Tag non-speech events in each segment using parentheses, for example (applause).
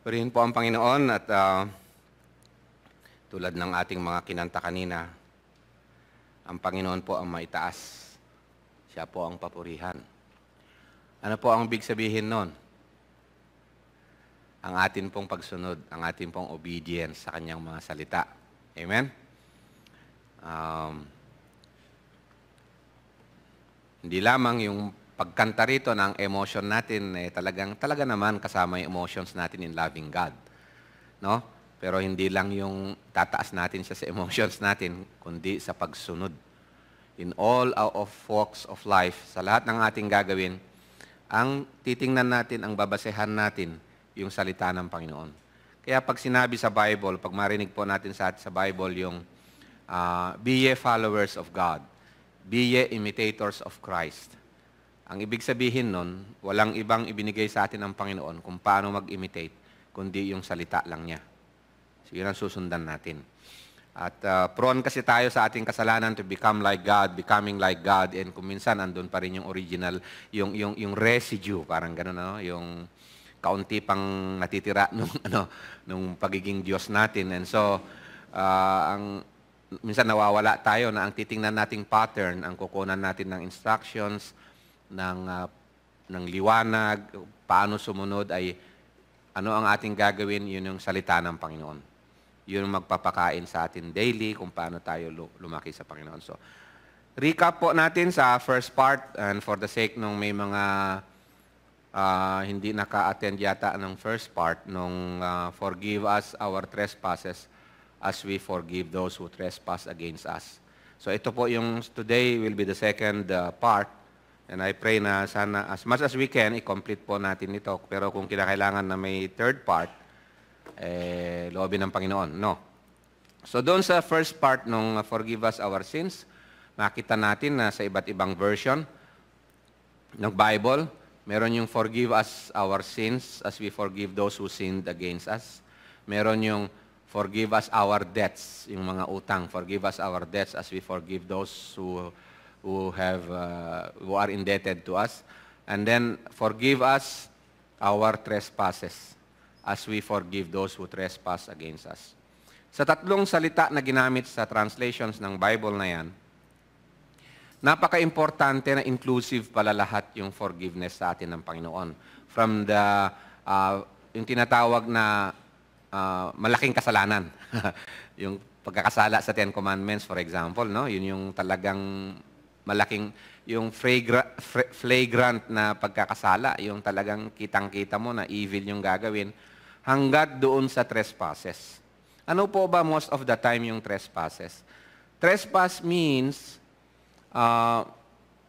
Purihin po ang Panginoon at uh, tulad ng ating mga kinanta kanina, ang Panginoon po ang maitaas. Siya po ang papurihan. Ano po ang big sabihin nun? ang atin pong pagsunod, ang atin pong obedience sa kanyang mga salita. Amen? Um, hindi lamang yung pagkanta rito ng emotion natin, eh, talagang, talaga naman kasama yung emotions natin in loving God. No? Pero hindi lang yung tataas natin siya sa (laughs) emotions natin, kundi sa pagsunod. In all of walks of life, sa lahat ng ating gagawin, ang titingnan natin, ang babasehan natin, yung salita ng Panginoon. Kaya pag sinabi sa Bible, pag marinig po natin sa, sa Bible yung uh, be ye followers of God, be ye imitators of Christ. Ang ibig sabihin nun, walang ibang ibinigay sa atin ng Panginoon kung paano mag-imitate, kundi yung salita lang niya. So yun ang susundan natin. At uh, prone kasi tayo sa ating kasalanan to become like God, becoming like God, and kung minsan andun pa rin yung original, yung, yung, yung residue, parang ganun, no? yung kaunti pang natitira (laughs) nung ano nung pagiging Diyos natin. And so uh, ang minsan nawawala tayo na ang titingnan nating pattern, ang kukunan natin ng instructions, ng uh, ng liwanag, paano sumunod ay ano ang ating gagawin, yun yung salita ng Panginoon. Yun ang magpapakain sa atin daily kung paano tayo lumaki sa Panginoon. So, recap po natin sa first part and for the sake nung may mga uh, hindi naka-attend yata ng first part nung uh, forgive us our trespasses as we forgive those who trespass against us. So ito po yung today will be the second uh, part and I pray na sana as much as we can i-complete po natin ito. Pero kung kinakailangan na may third part, eh, loobin ng Panginoon. No. So doon sa first part nung uh, forgive us our sins, makita natin na sa iba't ibang version ng Bible, Meron yung forgive us our sins as we forgive those who sinned against us. Meron yung forgive us our debts, yung mga utang. Forgive us our debts as we forgive those who who have uh, who are indebted to us. And then forgive us our trespasses as we forgive those who trespass against us. Sa tatlong salita na ginamit sa translations ng Bible na yan, Napaka-importante na inclusive pala lahat yung forgiveness sa atin ng Panginoon. From the, uh, yung tinatawag na uh, malaking kasalanan. (laughs) yung pagkakasala sa Ten Commandments, for example, no? yun yung talagang malaking, yung flagra, flagrant na pagkakasala, yung talagang kitang-kita mo na evil yung gagawin, hanggat doon sa trespasses. Ano po ba most of the time yung trespasses? Trespass means uh,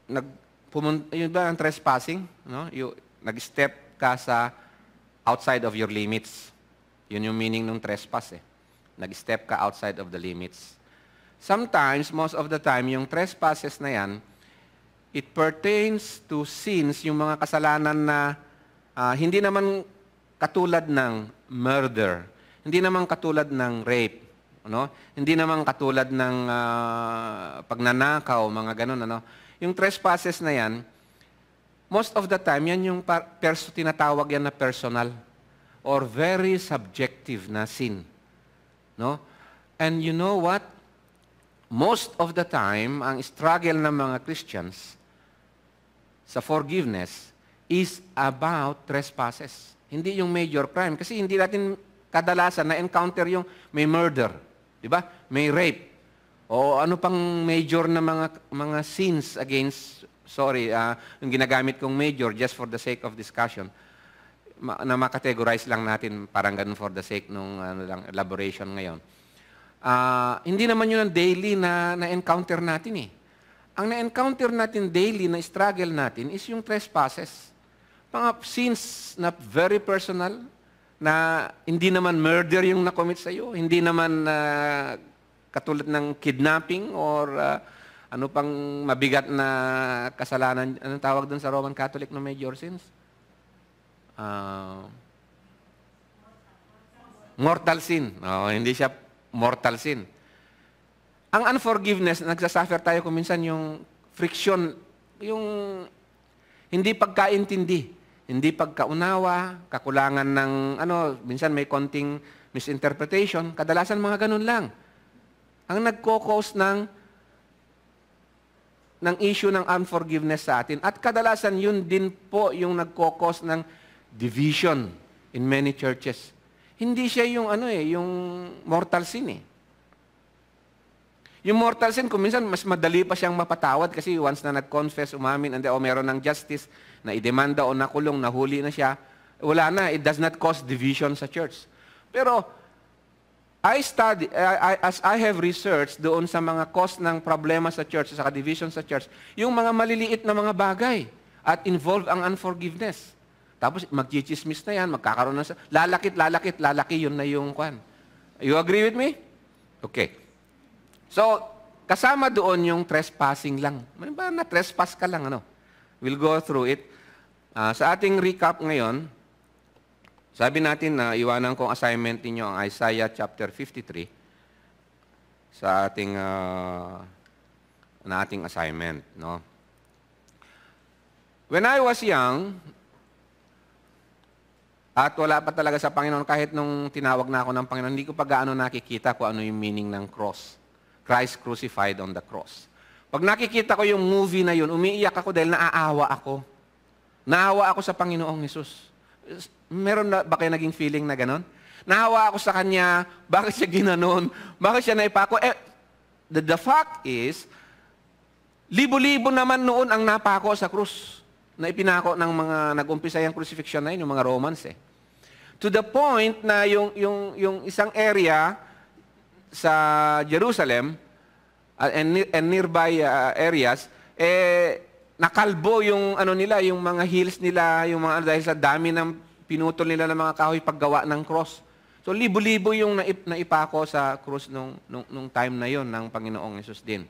nag pumunta, yun ba ang trespassing? No? You, nag-step ka sa outside of your limits. Yun yung meaning ng trespass eh. Nag-step ka outside of the limits. Sometimes, most of the time, yung trespasses na yan, it pertains to sins, yung mga kasalanan na uh, hindi naman katulad ng murder, hindi naman katulad ng rape, ano? Hindi naman katulad ng uh, pagnanakaw, mga ganun. Ano? Yung trespasses na yan, most of the time, yan yung perso, tinatawag yan na personal or very subjective na sin. No? And you know what? Most of the time, ang struggle ng mga Christians sa forgiveness is about trespasses. Hindi yung major crime. Kasi hindi natin kadalasan na-encounter yung may murder Di ba? May rape. O ano pang major na mga, mga sins against, sorry, uh, yung ginagamit kong major just for the sake of discussion, ma- na makategorize lang natin parang ganun for the sake nung ah, ano lang, elaboration ngayon. Uh, hindi naman yun ang daily na na-encounter natin eh. Ang na-encounter natin daily na struggle natin is yung trespasses. Mga sins na very personal, na hindi naman murder yung nakomit sa iyo, hindi naman uh, katulad ng kidnapping or uh, ano pang mabigat na kasalanan, anong tawag doon sa Roman Catholic no major sins? Uh, mortal sin. No, hindi siya mortal sin. Ang unforgiveness, nagsasuffer tayo kung minsan yung friction, yung hindi pagkaintindi hindi pagkaunawa, kakulangan ng ano, minsan may konting misinterpretation, kadalasan mga ganun lang. Ang nagko-cause ng ng issue ng unforgiveness sa atin at kadalasan yun din po yung nagko-cause ng division in many churches. Hindi siya yung ano eh, yung mortal sin eh. Yung mortal sin, kung minsan mas madali pa siyang mapatawad kasi once na nag-confess, umamin, and oh, meron ng justice, na idemanda o nakulong, nahuli na siya, wala na. It does not cause division sa church. Pero, I study, I, as I have researched doon sa mga cause ng problema sa church, sa division sa church, yung mga maliliit na mga bagay at involve ang unforgiveness. Tapos magchichismis na yan, magkakaroon na sa... Lalakit, lalakit, lalaki, yun na yung kwan. You agree with me? Okay. So, kasama doon yung trespassing lang. May ba na trespass ka lang, ano? We'll go through it. Uh, sa ating recap ngayon, sabi natin na iwanan kong assignment ninyo ang Isaiah chapter 53 sa ating uh, na ating assignment, no? When I was young, at wala pa talaga sa Panginoon, kahit nung tinawag na ako ng Panginoon, hindi ko pa gaano nakikita kung ano yung meaning ng cross. Christ crucified on the cross. Pag nakikita ko yung movie na yun, umiiyak ako dahil naaawa ako. Naawa ako sa Panginoong Yesus. Meron na ba kayo naging feeling na ganon? Nahawa ako sa kanya, bakit siya ginanon? Bakit siya naipako? Eh, the, the fact is, libo-libo naman noon ang napako sa krus na ipinako ng mga nag-umpisa yung crucifixion na yun, yung mga Romans eh. To the point na yung, yung, yung isang area sa Jerusalem, Ah, and, and nearby uh, areas, eh, nakalbo yung ano nila, yung mga hills nila, yung mga dahil sa dami ng pinutol nila ng mga kahoy paggawa ng cross. So libo-libo yung naip, naipako sa cross nung, nung, nung time na yon ng Panginoong Yesus din.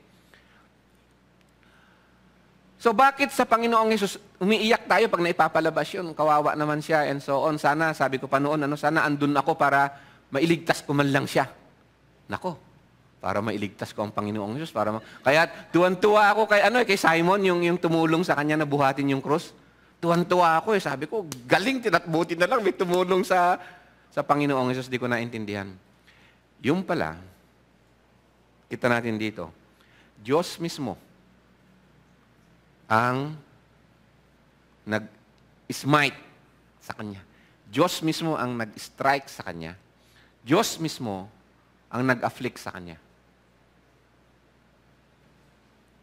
So bakit sa Panginoong Yesus, umiiyak tayo pag naipapalabas yun, kawawa naman siya and so on. Sana, sabi ko pa noon, ano, sana andun ako para mailigtas ko man lang siya. Nako, para mailigtas ko ang Panginoong Jesus. Para ma- Kaya tuwan-tuwa ako kay, ano, eh, kay Simon, yung, yung tumulong sa kanya na buhatin yung cross. Tuwan-tuwa ako eh. Sabi ko, galing, tinatbuti na lang. May tumulong sa, sa Panginoong Jesus. Di ko naintindihan. Yung pala, kita natin dito, Diyos mismo ang nag-smite sa kanya. Diyos mismo ang nag-strike sa kanya. Diyos mismo ang nag-afflict sa kanya.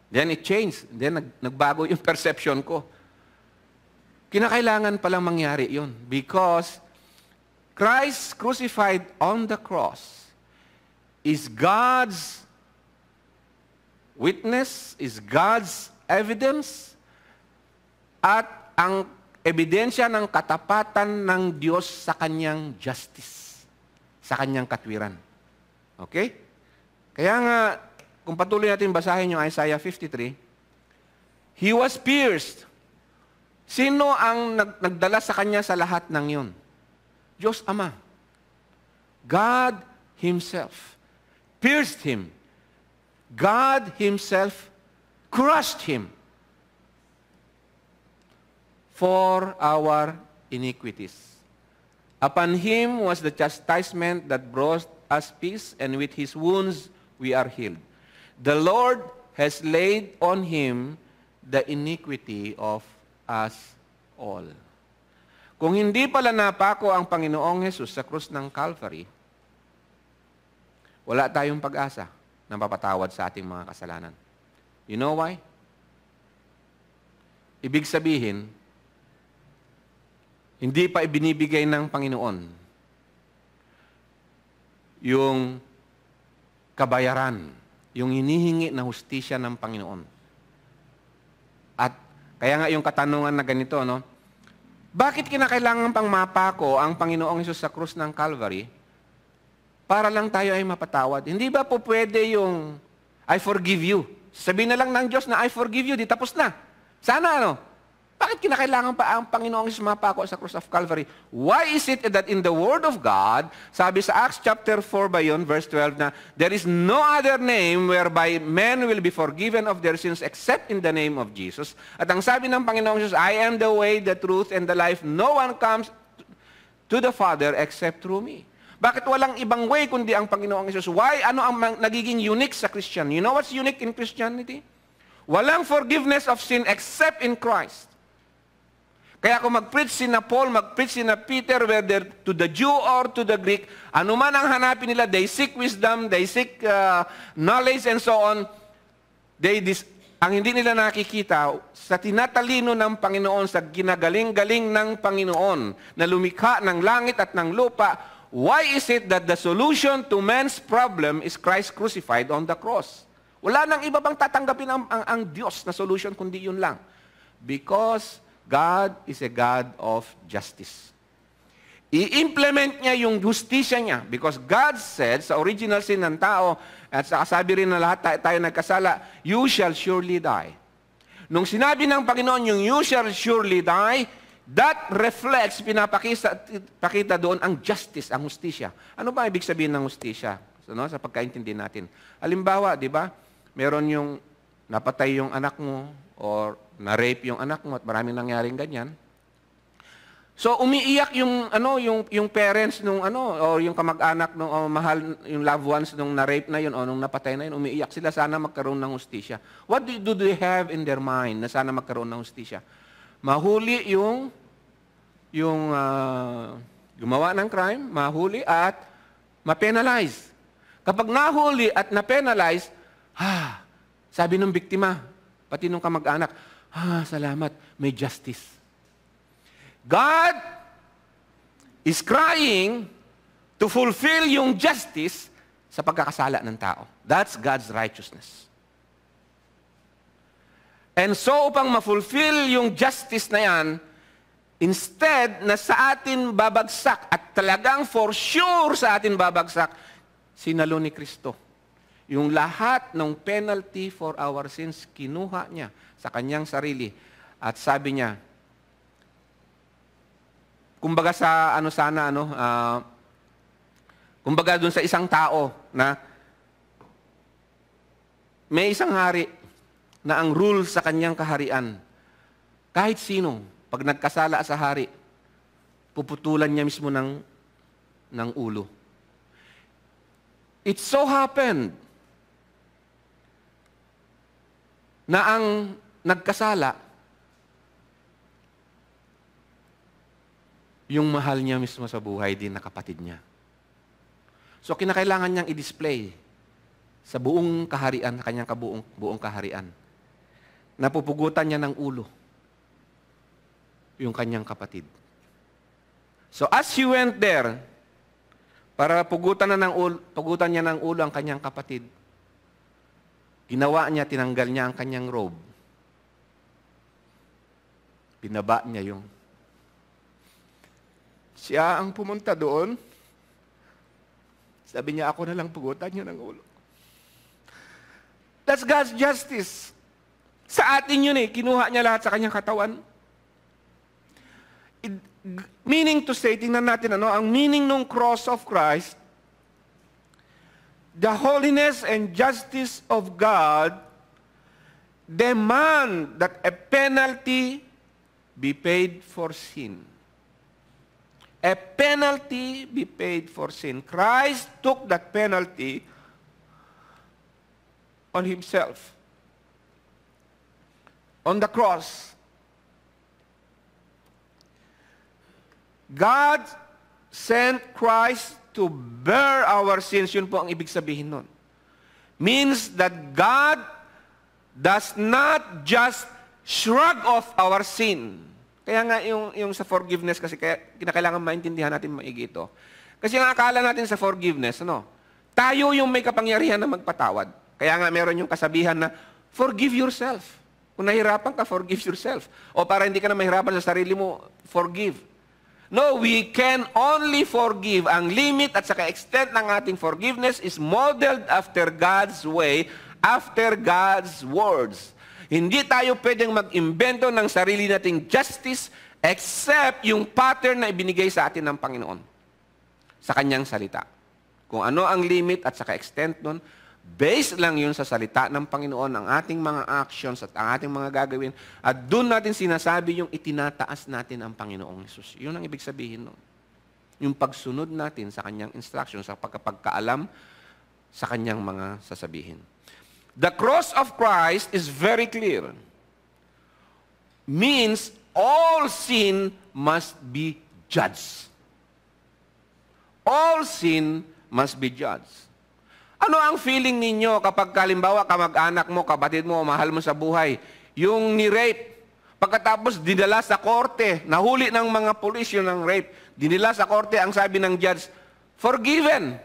Then it changed. Then nagbago yung (laughs) perception ko. Kinakailangan palang mangyari yun because Christ crucified on the cross is God's witness, is God's evidence, at ang ebidensya ng katapatan ng Diyos sa kanyang justice, sa kanyang katwiran. Okay? Kaya nga, kung patuloy natin basahin yung Isaiah 53, He was pierced. Sino ang nag- nagdala sa kanya sa lahat ng yun? Diyos Ama. God Himself pierced Him. God Himself crushed Him for our iniquities. Upon Him was the chastisement that brought us peace, and with His wounds we are healed. The Lord has laid on him the iniquity of us all. Kung hindi pala napako ang Panginoong Hesus sa krus ng Calvary, wala tayong pag-asa na mapatawad sa ating mga kasalanan. You know why? Ibig sabihin, hindi pa ibinibigay ng Panginoon yung kabayaran yung hinihingi na hustisya ng Panginoon. At kaya nga yung katanungan na ganito, no? Bakit kinakailangan pang mapako ang Panginoong Isus sa krus ng Calvary para lang tayo ay mapatawad? Hindi ba po pwede yung I forgive you? Sabihin na lang ng Diyos na I forgive you, di tapos na. Sana ano, bakit kinakailangan pa ang Panginoong mapako sa cross of Calvary? Why is it that in the Word of God, sabi sa Acts chapter 4 ba yun, verse 12 na, There is no other name whereby men will be forgiven of their sins except in the name of Jesus. At ang sabi ng Panginoong Jesus, I am the way, the truth, and the life. No one comes to the Father except through me. Bakit walang ibang way kundi ang Panginoong Isus? Why? Ano ang nagiging unique sa Christian? You know what's unique in Christianity? Walang forgiveness of sin except in Christ. Kaya kung mag-preach si na Paul, mag-preach si na Peter, whether to the Jew or to the Greek, anuman ang hanapin nila, they seek wisdom, they seek uh, knowledge and so on, they dis ang hindi nila nakikita, sa tinatalino ng Panginoon, sa ginagaling-galing ng Panginoon, na lumikha ng langit at ng lupa, why is it that the solution to man's problem is Christ crucified on the cross? Wala nang iba bang tatanggapin ang, ang, ang Diyos na solution, kundi yun lang. Because God is a God of justice. I-implement niya yung justisya niya because God said sa original sin ng tao at sa sabi rin na lahat tayo, tayo nagkasala, you shall surely die. Nung sinabi ng Panginoon yung you shall surely die, that reflects, pinapakita pakita doon ang justice, ang justisya. Ano ba ibig sabihin ng justisya? So, no, sa pagkaintindi natin. Halimbawa, di ba, meron yung napatay yung anak mo or na-rape yung anak mo at maraming nangyaring ganyan. So umiiyak yung ano yung yung parents nung ano o yung kamag-anak nung o mahal yung loved ones nung na-rape na yun o nung napatay na yun umiiyak sila sana magkaroon ng hustisya. What do, do they have in their mind na sana magkaroon ng hustisya? Mahuli yung yung uh, gumawa ng crime, mahuli at mapenalize. Kapag nahuli at napenalize, ha, sabi ng biktima, pati nung kamag-anak, ah, salamat, may justice. God is crying to fulfill yung justice sa pagkakasala ng tao. That's God's righteousness. And so, upang ma-fulfill yung justice na yan, instead na sa atin babagsak at talagang for sure sa atin babagsak, sinalo ni Kristo. Yung lahat ng penalty for our sins, kinuha niya sa kanyang sarili. At sabi niya, kumbaga sa ano sana, ano, uh, kumbaga doon sa isang tao na may isang hari na ang rule sa kanyang kaharian, kahit sino, pag nagkasala sa hari, puputulan niya mismo ng, ng ulo. It so happened na ang nagkasala, yung mahal niya mismo sa buhay din na kapatid niya. So kinakailangan niyang i-display sa buong kaharian, kanyang kabuong, buong kaharian. Napupugutan niya ng ulo yung kanyang kapatid. So as he went there, para pugutan, na ng ulo, pugutan niya ng ulo ang kanyang kapatid, ginawa niya, tinanggal niya ang kanyang robe Binaba niya yung... Siya ang pumunta doon. Sabi niya, ako na lang pugutan niyo ng ulo. That's God's justice. Sa atin yun eh. Kinuha niya lahat sa kanyang katawan. It, meaning to say, tingnan natin ano, ang meaning ng cross of Christ, the holiness and justice of God demand that a penalty be paid for sin. A penalty be paid for sin. Christ took that penalty on himself. On the cross. God sent Christ to bear our sins. Yun po ang ibig sabihin nun. Means that God does not just shrug off our sin. Kaya nga yung, yung sa forgiveness kasi kaya kinakailangan maintindihan natin maigi ito. Kasi ang akala natin sa forgiveness, ano? Tayo yung may kapangyarihan na magpatawad. Kaya nga meron yung kasabihan na, forgive yourself. Kung nahirapan ka, forgive yourself. O para hindi ka na mahirapan sa sarili mo, forgive. No, we can only forgive. Ang limit at saka extent ng ating forgiveness is modeled after God's way, after God's words. Hindi tayo pwedeng mag-imbento ng sarili nating justice except yung pattern na ibinigay sa atin ng Panginoon sa kanyang salita. Kung ano ang limit at saka extent nun, based lang yun sa salita ng Panginoon, ang ating mga actions at ang ating mga gagawin. At doon natin sinasabi yung itinataas natin ang Panginoong Isus. Yun ang ibig sabihin nun. Yung pagsunod natin sa kanyang instruction, sa pagkapagkaalam sa kanyang mga sasabihin. The cross of Christ is very clear. Means all sin must be judged. All sin must be judged. Ano ang feeling ninyo kapag kalimbawa kamag-anak mo, kabatid mo, mahal mo sa buhay, yung ni-rape, pagkatapos dinala sa korte, nahuli ng mga pulis yun ng rape, dinala sa korte, ang sabi ng judge, forgiven.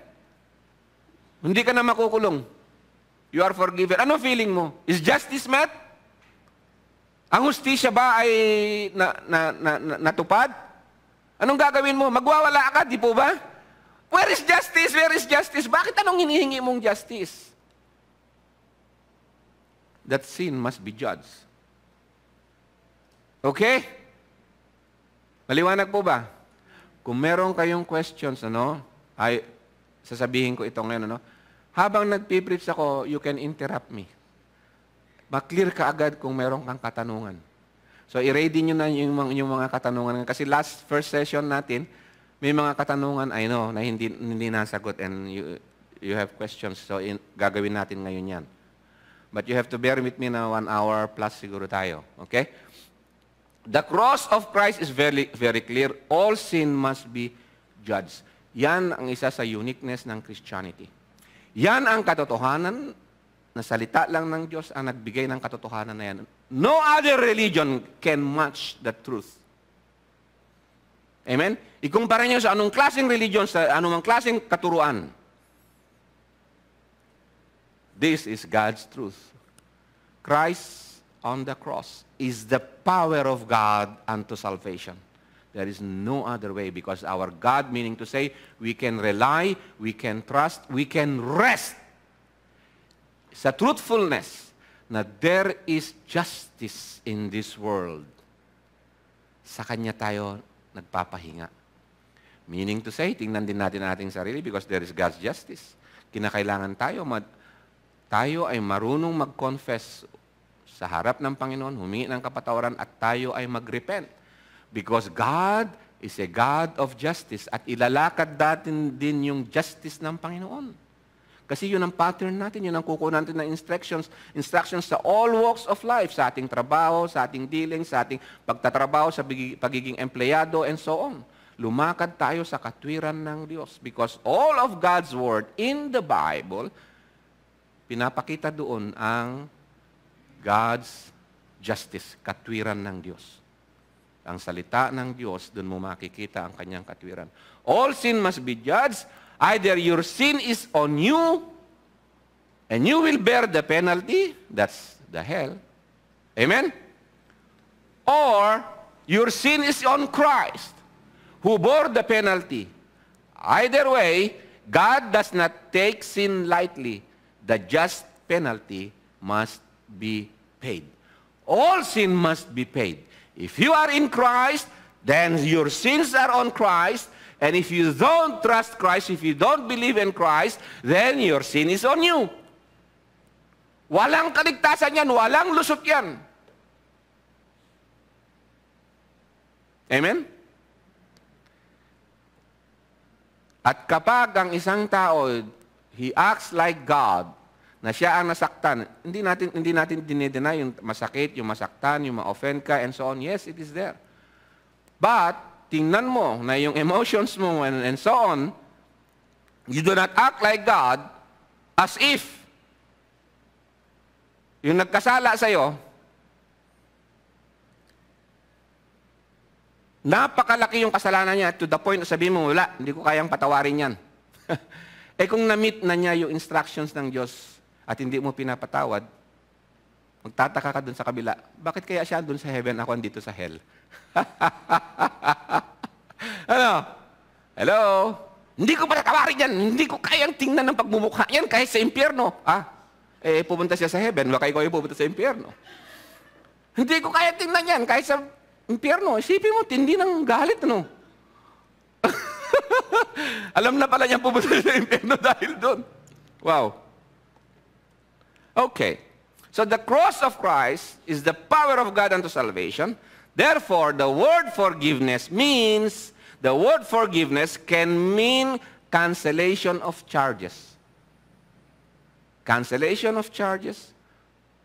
Hindi ka na makukulong. You are forgiven. Ano feeling mo? Is justice met? Ang hustisya ba ay na, na, na, na, natupad? Anong gagawin mo? Magwawala ka, di po ba? Where is justice? Where is justice? Bakit anong hinihingi mong justice? That sin must be judged. Okay? Maliwanag po ba? Kung meron kayong questions, ano, ay, sasabihin ko ito ngayon, ano, habang nagpipreach ako, you can interrupt me. Maklear ka agad kung meron kang katanungan. So, i-ready nyo na yung, yung mga katanungan. Kasi last first session natin, may mga katanungan, I know, na hindi, hindi nasagot and you, you have questions. So, in, gagawin natin ngayon yan. But you have to bear with me na one hour plus siguro tayo. Okay? The cross of Christ is very, very clear. All sin must be judged. Yan ang isa sa uniqueness ng Christianity. Yan ang katotohanan na salita lang ng Diyos ang nagbigay ng katotohanan na yan. No other religion can match the truth. Amen? Ikumpara niyo sa anong klaseng religion, sa anumang klaseng katuruan. This is God's truth. Christ on the cross is the power of God unto salvation. There is no other way because our God, meaning to say, we can rely, we can trust, we can rest sa truthfulness na there is justice in this world. Sa Kanya tayo nagpapahinga. Meaning to say, tingnan din natin ating sarili because there is God's justice. Kinakailangan tayo, mag, tayo ay marunong mag-confess sa harap ng Panginoon, humingi ng kapatawaran at tayo ay mag-repent Because God is a God of justice at ilalakad natin din yung justice ng Panginoon. Kasi yun ang pattern natin, yun ang kukunan natin ng instructions, instructions sa all walks of life, sa ating trabaho, sa ating dealing, sa ating pagtatrabaho, sa pagiging empleyado, and so on. Lumakad tayo sa katwiran ng Diyos because all of God's Word in the Bible, pinapakita doon ang God's justice, katwiran ng Diyos ang salita ng Diyos, doon mo makikita ang kanyang katwiran. All sin must be judged. Either your sin is on you, and you will bear the penalty, that's the hell. Amen? Or, your sin is on Christ, who bore the penalty. Either way, God does not take sin lightly. The just penalty must be paid. All sin must be paid. If you are in Christ, then your sins are on Christ. And if you don't trust Christ, if you don't believe in Christ, then your sin is on you. Walang kaligtasan yan. Walang lusot yan. Amen? At kapag ang isang tao, he acts like God, na siya ang nasaktan. Hindi natin hindi natin dinedeny yung masakit, yung masaktan, yung ma-offend ka and so on. Yes, it is there. But tingnan mo na yung emotions mo and, and so on, you do not act like God as if yung nagkasala sa iyo napakalaki yung kasalanan niya to the point na sabihin mo, wala, hindi ko kayang patawarin yan. (laughs) eh kung na-meet na niya yung instructions ng Diyos at hindi mo pinapatawad, magtataka ka dun sa kabila, bakit kaya siya dun sa heaven, ako andito sa hell? (laughs) ano? Hello? Hindi ko patatawarin yan. Hindi ko kayang tingnan ng pagmumukha yan kahit sa impyerno. Ah, eh, pupunta siya sa heaven, baka ikaw yung pupunta sa impyerno. Hindi ko kaya tingnan yan kahit sa impyerno. Isipin mo, tindi ng galit, no? (laughs) Alam na pala niya pupunta sa impyerno (laughs) dahil doon. Wow. Okay. So the cross of Christ is the power of God unto salvation. Therefore, the word forgiveness means, the word forgiveness can mean cancellation of charges. Cancellation of charges,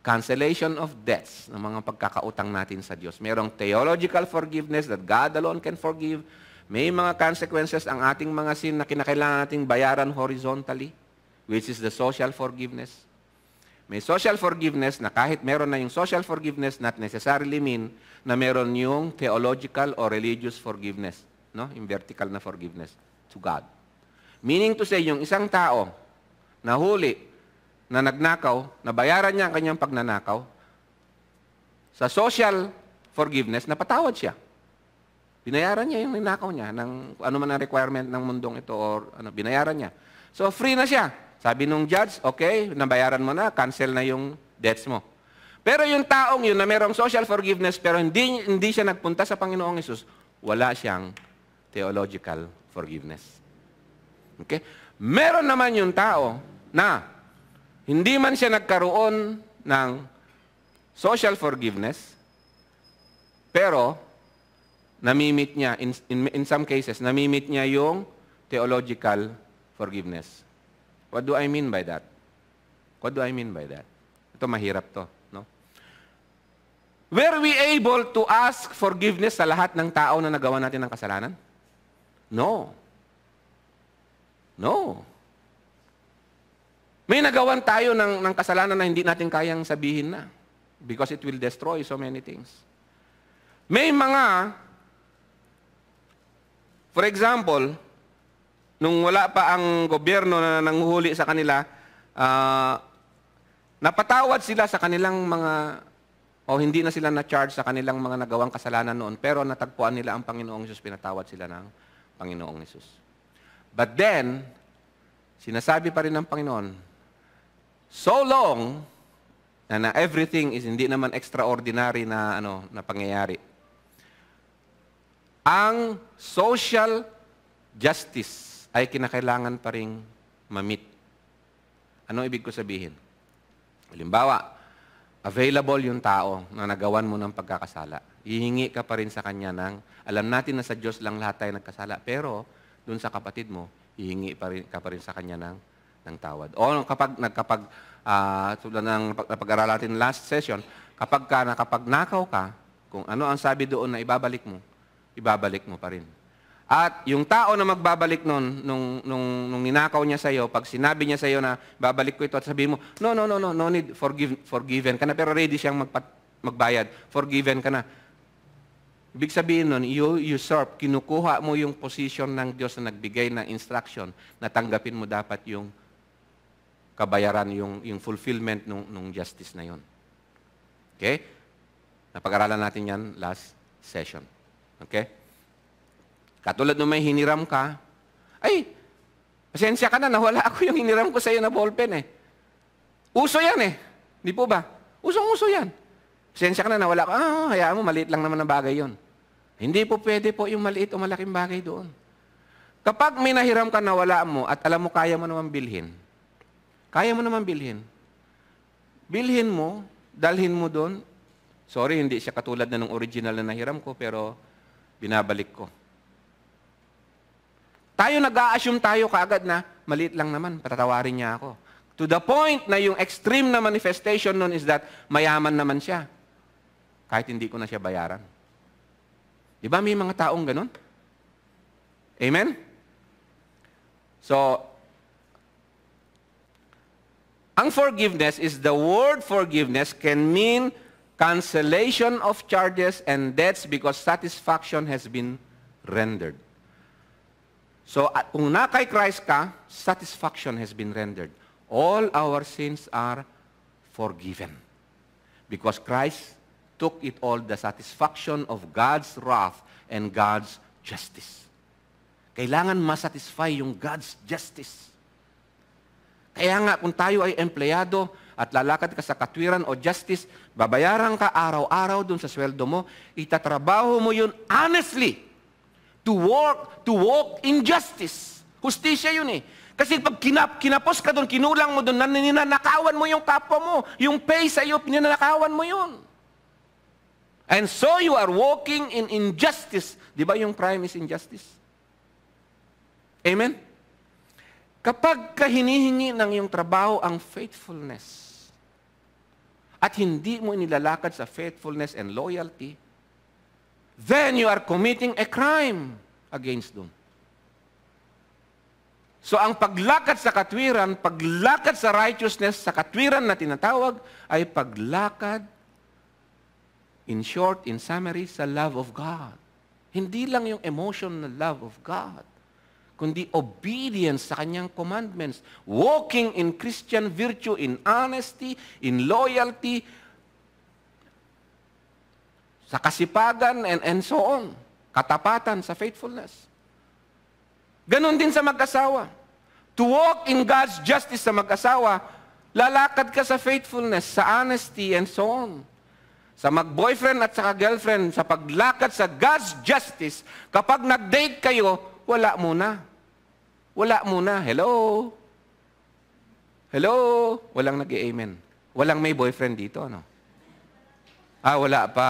cancellation of debts ng mga pagkakautang natin sa Diyos. Merong theological forgiveness that God alone can forgive. May mga consequences ang ating mga sin na kinakailangan nating bayaran horizontally, which is the social forgiveness. May social forgiveness na kahit meron na yung social forgiveness, not necessarily mean na meron yung theological or religious forgiveness. No? Yung vertical na forgiveness to God. Meaning to say, yung isang tao na huli, na nagnakaw, nabayaran niya ang kanyang pagnanakaw, sa social forgiveness, napatawad siya. Binayaran niya yung ninakaw niya ng ano man ang requirement ng mundong ito or ano, binayaran niya. So free na siya. Sabi nung judge, okay, nabayaran mo na, cancel na yung debts mo. Pero yung taong yun na merong social forgiveness pero hindi, hindi siya nagpunta sa Panginoong Yesus, wala siyang theological forgiveness. Okay? Meron naman yung tao na hindi man siya nagkaroon ng social forgiveness, pero namimit niya, in, in, in some cases, namimit niya yung theological forgiveness. What do I mean by that? What do I mean by that? Ito mahirap to, no? Were we able to ask forgiveness sa lahat ng tao na nagawa natin ng kasalanan? No. No. May nagawan tayo ng, ng kasalanan na hindi natin kayang sabihin na because it will destroy so many things. May mga, for example, nung wala pa ang gobyerno na nanguhuli sa kanila, uh, napatawad sila sa kanilang mga, o oh, hindi na sila na-charge sa kanilang mga nagawang kasalanan noon, pero natagpuan nila ang Panginoong Isus, pinatawad sila ng Panginoong Isus. But then, sinasabi pa rin ng Panginoon, so long na, na everything is hindi naman extraordinary na ano na pangyayari. Ang social justice ay kinakailangan pa rin mamit. Anong ibig ko sabihin? Halimbawa, available yung tao na nagawan mo ng pagkakasala. Hihingi ka pa rin sa kanya ng, alam natin na sa Diyos lang lahat tayo nagkasala, pero dun sa kapatid mo, hihingi pa rin, ka pa rin sa kanya ng, ng tawad. O ano, kapag, nagkapag, uh, tulad ng napag-aralan natin last session, kapag ka nakapagnakaw ka, kung ano ang sabi doon na ibabalik mo, ibabalik mo pa rin. At yung tao na magbabalik noon, nung, nung, nung ninakaw niya sa'yo, pag sinabi niya sa'yo na babalik ko ito at sabihin mo, no, no, no, no, no need, forgive, forgiven ka na, pero ready siyang magpat, magbayad, forgiven ka na. Ibig sabihin noon, you usurp, kinukuha mo yung position ng Diyos na nagbigay ng instruction na tanggapin mo dapat yung kabayaran, yung, yung fulfillment nung, nung justice na yun. Okay? Napag-aralan natin yan last session. Okay? Katulad nung may hiniram ka, ay, pasensya ka na, nawala ako yung hiniram ko sa iyo na ballpen eh. Uso yan eh. Di po ba? Usong-uso yan. Pasensya ka na, nawala ako. Ah, hayaan mo, maliit lang naman ang bagay yon. Hindi po pwede po yung maliit o malaking bagay doon. Kapag may nahiram ka nawala mo at alam mo kaya mo naman bilhin, kaya mo naman bilhin, bilhin mo, dalhin mo doon, sorry, hindi siya katulad na ng original na nahiram ko, pero binabalik ko. Tayo nag-a-assume tayo kaagad na, maliit lang naman, patatawarin niya ako. To the point na yung extreme na manifestation nun is that mayaman naman siya. Kahit hindi ko na siya bayaran. Di ba may mga taong ganun? Amen? So, ang forgiveness is the word forgiveness can mean cancellation of charges and debts because satisfaction has been rendered. So, at kung na kay Christ ka, satisfaction has been rendered. All our sins are forgiven. Because Christ took it all, the satisfaction of God's wrath and God's justice. Kailangan masatisfy yung God's justice. Kaya nga, kung tayo ay empleyado at lalakad ka sa katwiran o justice, babayaran ka araw-araw dun sa sweldo mo, itatrabaho mo yun honestly to walk, to walk in justice. Hustisya yun eh. Kasi pag kinap, kinapos ka doon, kinulang mo doon, ninanakawan mo yung kapwa mo. Yung pay sa iyo, ninanakawan mo yun. And so you are walking in injustice. Di ba yung crime is injustice? Amen? Kapag ka hinihingi ng iyong trabaho ang faithfulness, at hindi mo inilalakad sa faithfulness and loyalty, then you are committing a crime against them. So ang paglakad sa katwiran, paglakad sa righteousness, sa katwiran na tinatawag, ay paglakad, in short, in summary, sa love of God. Hindi lang yung emotion na love of God, kundi obedience sa Kanyang commandments, walking in Christian virtue, in honesty, in loyalty, sa kasipagan and, and so on. Katapatan sa faithfulness. Ganon din sa mag-asawa. To walk in God's justice sa mag-asawa, lalakad ka sa faithfulness, sa honesty and so on. Sa mag-boyfriend at sa girlfriend, sa paglakad sa God's justice, kapag nag-date kayo, wala muna. Wala muna. Hello? Hello? Walang nag-amen. Walang may boyfriend dito, ano? Ah, wala pa.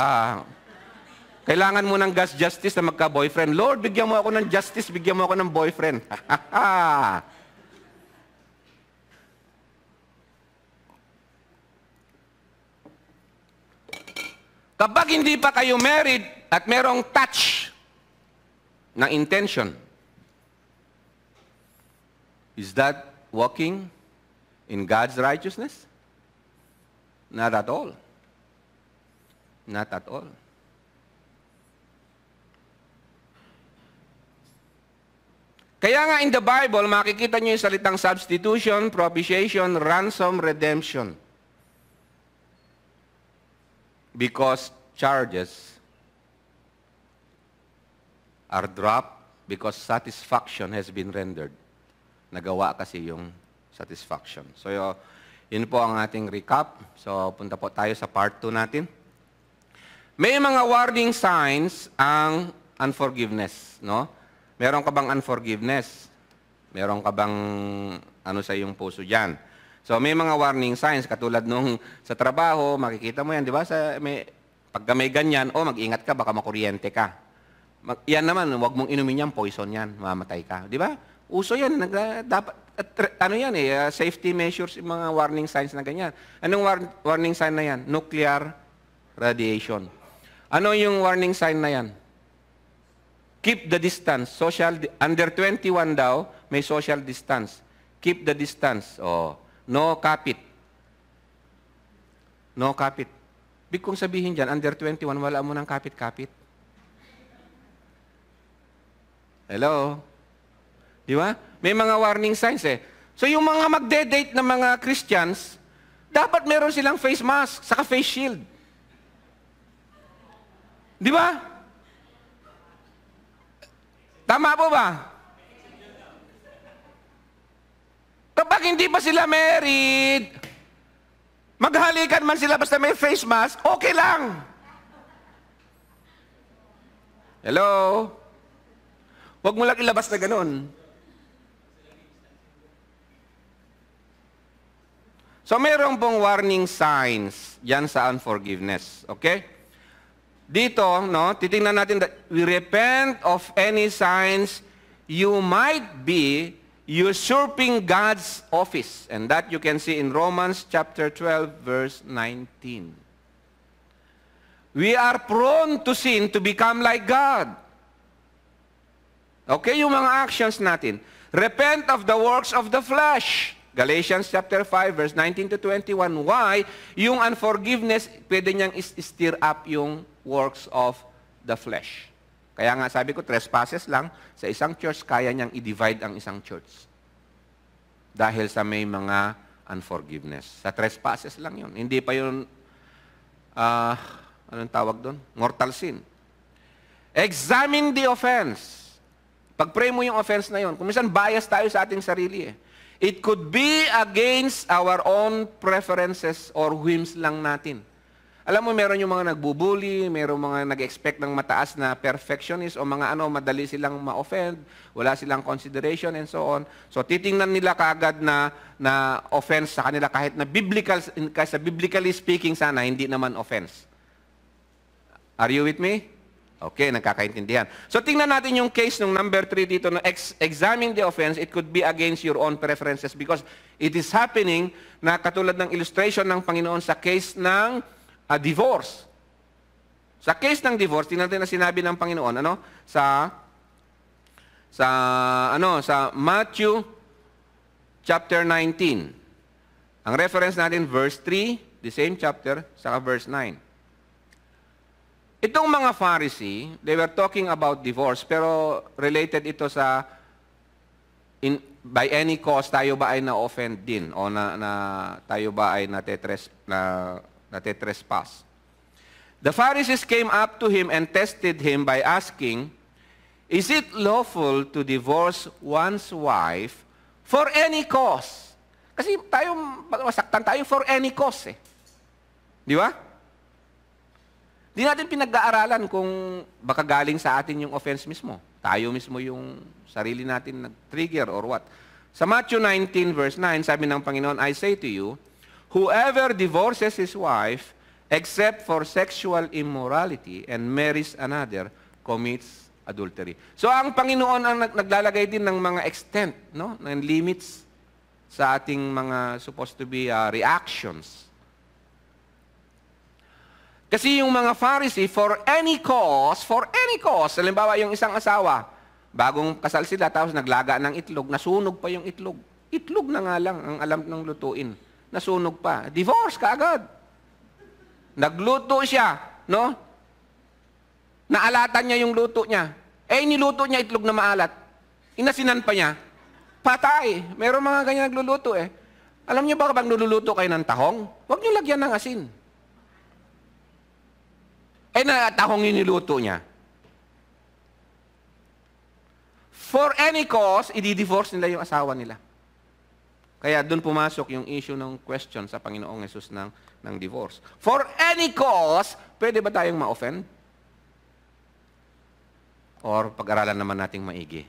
Kailangan mo ng gas justice na magka-boyfriend. Lord, bigyan mo ako ng justice, bigyan mo ako ng boyfriend. (laughs) Kapag hindi pa kayo married at merong touch ng intention, is that walking in God's righteousness? Not at all. Not at all. Kaya nga in the Bible, makikita nyo yung salitang substitution, propitiation, ransom, redemption. Because charges are dropped because satisfaction has been rendered. Nagawa kasi yung satisfaction. So, yun po ang ating recap. So, punta po tayo sa part 2 natin. May mga warning signs ang unforgiveness, no? Meron ka bang unforgiveness? Meron ka bang ano sa iyong puso diyan? So may mga warning signs katulad nung sa trabaho, makikita mo 'yan, 'di ba? Sa may pagka may ganyan, oh mag-ingat ka baka makuryente ka. Mag, yan naman, huwag mong inumin yan, poison yan, mamatay ka, 'di ba? Uso 'yan, nag, ah, dapat at, ah, ano yan eh, ah, safety measures, mga warning signs na ganyan. Anong war- warning sign na yan? Nuclear radiation. Ano yung warning sign na yan? Keep the distance. Social, under 21 daw, may social distance. Keep the distance. Oh, no kapit. No kapit. Big kong sabihin dyan, under 21, wala mo ng kapit-kapit. Hello? Di ba? May mga warning signs eh. So yung mga magde-date na mga Christians, dapat meron silang face mask, saka face shield. Di ba? Tama po ba? Kapag hindi pa sila married, maghalikan man sila basta may face mask, okay lang. Hello? Huwag mo lang ilabas na ganun. So, mayroon pong warning signs yan sa unforgiveness. Okay? dito, no, titingnan natin that we repent of any signs you might be usurping God's office. And that you can see in Romans chapter 12 verse 19. We are prone to sin to become like God. Okay, yung mga actions natin. Repent of the works of the flesh. Galatians chapter 5 verse 19 to 21 why yung unforgiveness pwede niyang stir up yung works of the flesh. Kaya nga sabi ko trespasses lang sa isang church kaya niyang i-divide ang isang church. Dahil sa may mga unforgiveness. Sa trespasses lang 'yun. Hindi pa 'yun uh, anong tawag doon? Mortal sin. Examine the offense. Pag-pray mo yung offense na 'yon. Kumisan bias tayo sa ating sarili eh. It could be against our own preferences or whims lang natin. Alam mo, meron yung mga nagbubuli, meron mga nag-expect ng mataas na perfectionist o mga ano, madali silang ma-offend, wala silang consideration and so on. So titingnan nila kaagad na, na offense sa kanila kahit na biblical, kahit sa biblically speaking sana, hindi naman offense. Are you with me? Okay, nagkakaintindihan. So tingnan natin yung case ng number 3 dito na ex examining the offense, it could be against your own preferences because it is happening na katulad ng illustration ng Panginoon sa case ng uh, divorce. Sa case ng divorce, tingnan natin na sinabi ng Panginoon ano sa sa ano sa Matthew chapter 19. Ang reference natin verse 3, the same chapter, sa verse 9. Itong mga Pharisee, they were talking about divorce, pero related ito sa in, by any cause, tayo ba ay na-offend din o na, na tayo ba ay natetres, na, natetrespass. The Pharisees came up to him and tested him by asking, Is it lawful to divorce one's wife for any cause? Kasi tayo, masaktan tayo for any cause eh. Di ba? Hindi natin pinag-aaralan kung baka galing sa atin yung offense mismo. Tayo mismo yung sarili natin nag-trigger or what. Sa Matthew 19 verse 9, sabi ng Panginoon, I say to you, whoever divorces his wife except for sexual immorality and marries another commits adultery. So ang Panginoon ang naglalagay din ng mga extent, no, ng limits sa ating mga supposed to be uh, reactions kasi yung mga Pharisee, for any cause, for any cause, halimbawa yung isang asawa, bagong kasal sila, tapos naglaga ng itlog, nasunog pa yung itlog. Itlog na nga lang ang alam ng lutuin. Nasunog pa. Divorce ka agad. Nagluto siya, no? Naalatan niya yung luto niya. Eh, niluto niya itlog na maalat. Inasinan pa niya. Patay. Meron mga ganyan nagluluto eh. Alam niyo ba kapag niluluto kayo ng tahong, huwag niyo lagyan ng asin. Eh, na tahong niluto niya. For any cause, i-divorce nila yung asawa nila. Kaya doon pumasok yung issue ng question sa Panginoong Yesus ng, ng divorce. For any cause, pwede ba tayong ma-offend? Or pag-aralan naman nating maigi.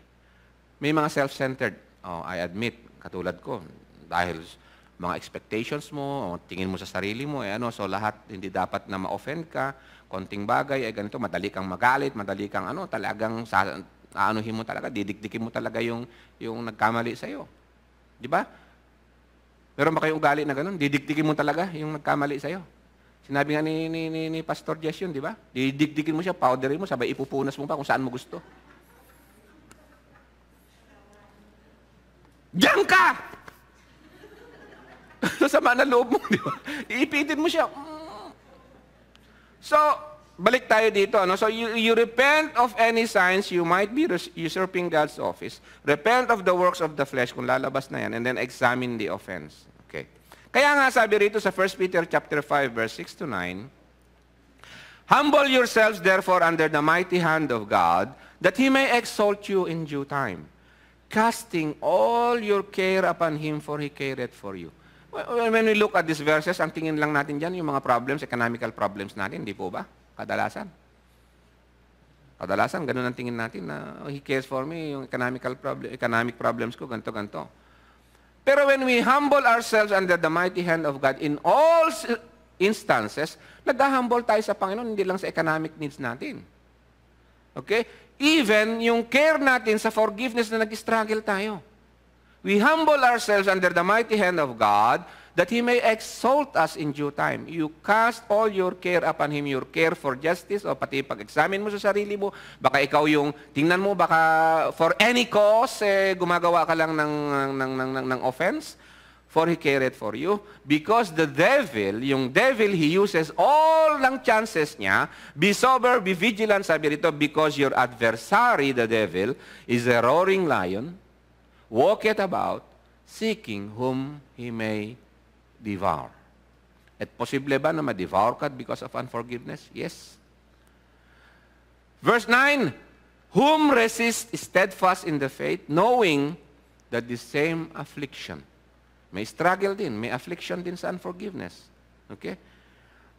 May mga self-centered. Oh, I admit, katulad ko, dahil mga expectations mo, o tingin mo sa sarili mo, eh ano, so lahat hindi dapat na ma-offend ka konting bagay ay ganito, madali kang magalit, madali kang ano, talagang sa, aanuhin mo talaga, didikdikin mo talaga yung, yung nagkamali sa iyo. Di ba? Meron ba kayong ugali na ganun? Didikdikin mo talaga yung nagkamali sa iyo. Sinabi nga ni, ni, ni, ni Pastor Jess yun, di ba? Didikdikin mo siya, powderin mo, sabay ipupunas mo pa kung saan mo gusto. Diyan ka! (laughs) Sasama na loob mo, di ba? Iipitin mo siya. So, balik tayo dito. Ano? So, you, you repent of any signs you might be usurping God's office. Repent of the works of the flesh, kung lalabas na yan, and then examine the offense. Okay. Kaya nga sabi rito sa 1 Peter chapter 5, verse 6 to 9, Humble yourselves therefore under the mighty hand of God, that He may exalt you in due time, casting all your care upon Him, for He careth for you. When we look at these verses, ang tingin lang natin dyan, yung mga problems, economical problems natin, di po ba? Kadalasan. Kadalasan, ganun ang tingin natin na oh, He cares for me, yung economical problem, economic problems ko, ganto ganto. Pero when we humble ourselves under the mighty hand of God in all instances, nag-humble tayo sa Panginoon, hindi lang sa economic needs natin. Okay? Even yung care natin sa forgiveness na nag-struggle tayo. We humble ourselves under the mighty hand of God that He may exalt us in due time. You cast all your care upon Him, your care for justice, o pati pag-examine mo sa sarili mo, baka ikaw yung, tingnan mo, baka for any cause, eh, gumagawa ka lang ng, ng, ng, ng, ng offense, for He cared for you. Because the devil, yung devil, he uses all ng chances niya. Be sober, be vigilant, sabi rito, because your adversary, the devil, is a roaring lion, walketh about, seeking whom he may devour. At posible ba na ma-devour ka because of unforgiveness? Yes. Verse 9, Whom resist steadfast in the faith, knowing that the same affliction, may struggle din, may affliction din sa unforgiveness. Okay?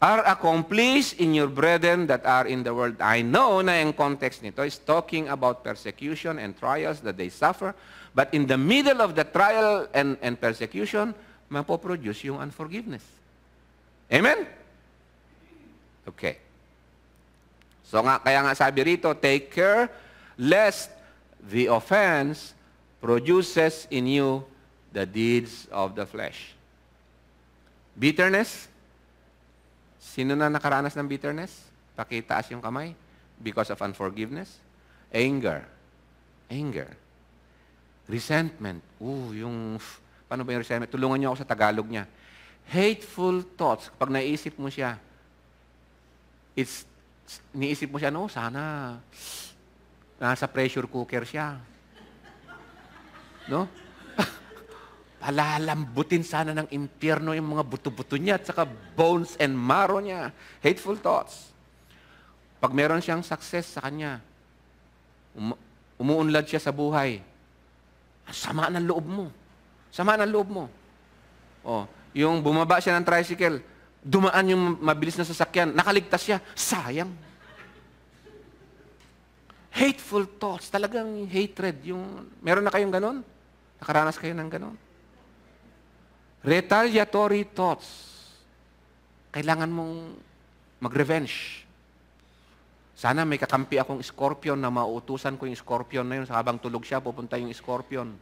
Are accomplished in your brethren that are in the world. I know na yung context nito is talking about persecution and trials that they suffer, But in the middle of the trial and, and persecution, mapoproduce yung unforgiveness. Amen? Okay. So nga, kaya nga sabi rito, take care lest the offense produces in you the deeds of the flesh. Bitterness? Sino na nakaranas ng bitterness? Pakitaas yung kamay because of unforgiveness. Anger. Anger. Resentment. Ooh, yung, paano ba yung resentment? Tulungan niyo ako sa Tagalog niya. Hateful thoughts. Kapag naisip mo siya, it's, niisip mo siya, no, sana, nasa pressure cooker siya. No? (laughs) Palalambutin sana ng impyerno yung mga buto-buto niya at saka bones and marrow niya. Hateful thoughts. Pag meron siyang success sa kanya, um- umuunlad siya sa buhay, Sama ng loob mo. Sama ng loob mo. Oh, yung bumaba siya ng tricycle, dumaan yung mabilis na sasakyan, nakaligtas siya, sayang. Hateful thoughts, talagang hatred. Yung, meron na kayong ganon? Nakaranas kayo ng ganon? Retaliatory thoughts. Kailangan mong mag-revenge. Sana may kakampi akong scorpion na mautusan ko yung scorpion na yun. Sa habang tulog siya, pupunta yung scorpion.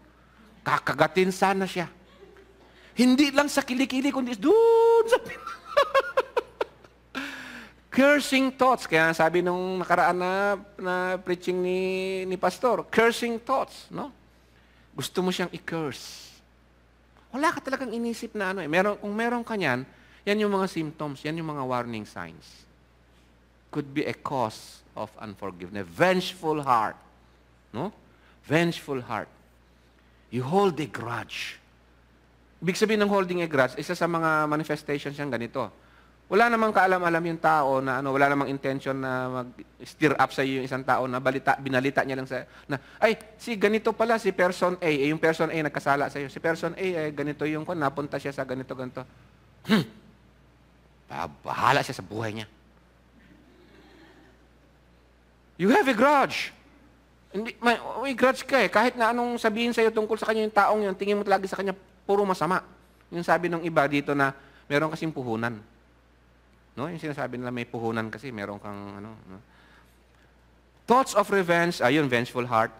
Kakagatin sana siya. Hindi lang sa kilikili, kundi doon sa (laughs) Cursing thoughts. Kaya sabi nung nakaraan na, na preaching ni, ni pastor, cursing thoughts. No? Gusto mo siyang i-curse. Wala ka talagang inisip na ano eh. Meron, kung meron ka niyan, yan yung mga symptoms, yan yung mga warning signs could be a cause of unforgiveness. Vengeful heart. No? Vengeful heart. You hold a grudge. Ibig sabihin ng holding a grudge, isa sa mga manifestations yan ganito. Wala namang kaalam-alam yung tao na ano, wala namang intention na mag-steer up sa iyo yung isang tao na balita, binalita niya lang sa na ay si ganito pala si person A, eh, yung person A nagkasala sa iyo. Si person A eh, ganito yung kon napunta siya sa ganito ganito. Hmm. Bahala siya sa buhay niya. You have a grudge. Hindi, may, may grudge ka eh. Kahit na anong sabihin sa'yo tungkol sa kanya yung taong yun, tingin mo lagi sa kanya, puro masama. Yung sabi ng iba dito na, meron kasing puhunan. No? Yung sinasabi nila, may puhunan kasi, meron kang ano. No? Thoughts of revenge, ayun, vengeful heart.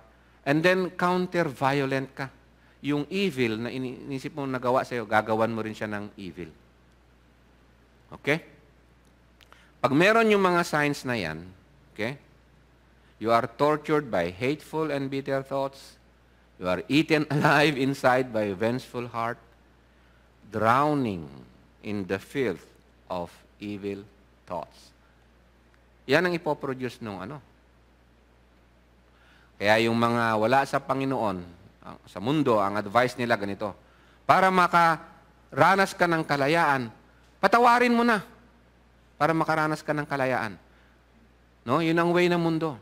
And then, counter-violent ka. Yung evil na inisip mo nagawa sa'yo, gagawan mo rin siya ng evil. Okay? Pag meron yung mga signs na yan, okay? You are tortured by hateful and bitter thoughts. You are eaten (laughs) alive inside by a vengeful heart, drowning in the filth of evil thoughts. Yan ang ipoproduce nung ano. Kaya yung mga wala sa Panginoon, sa mundo, ang advice nila ganito, para makaranas ka ng kalayaan, patawarin mo na para makaranas ka ng kalayaan. No? Yun ang way ng mundo.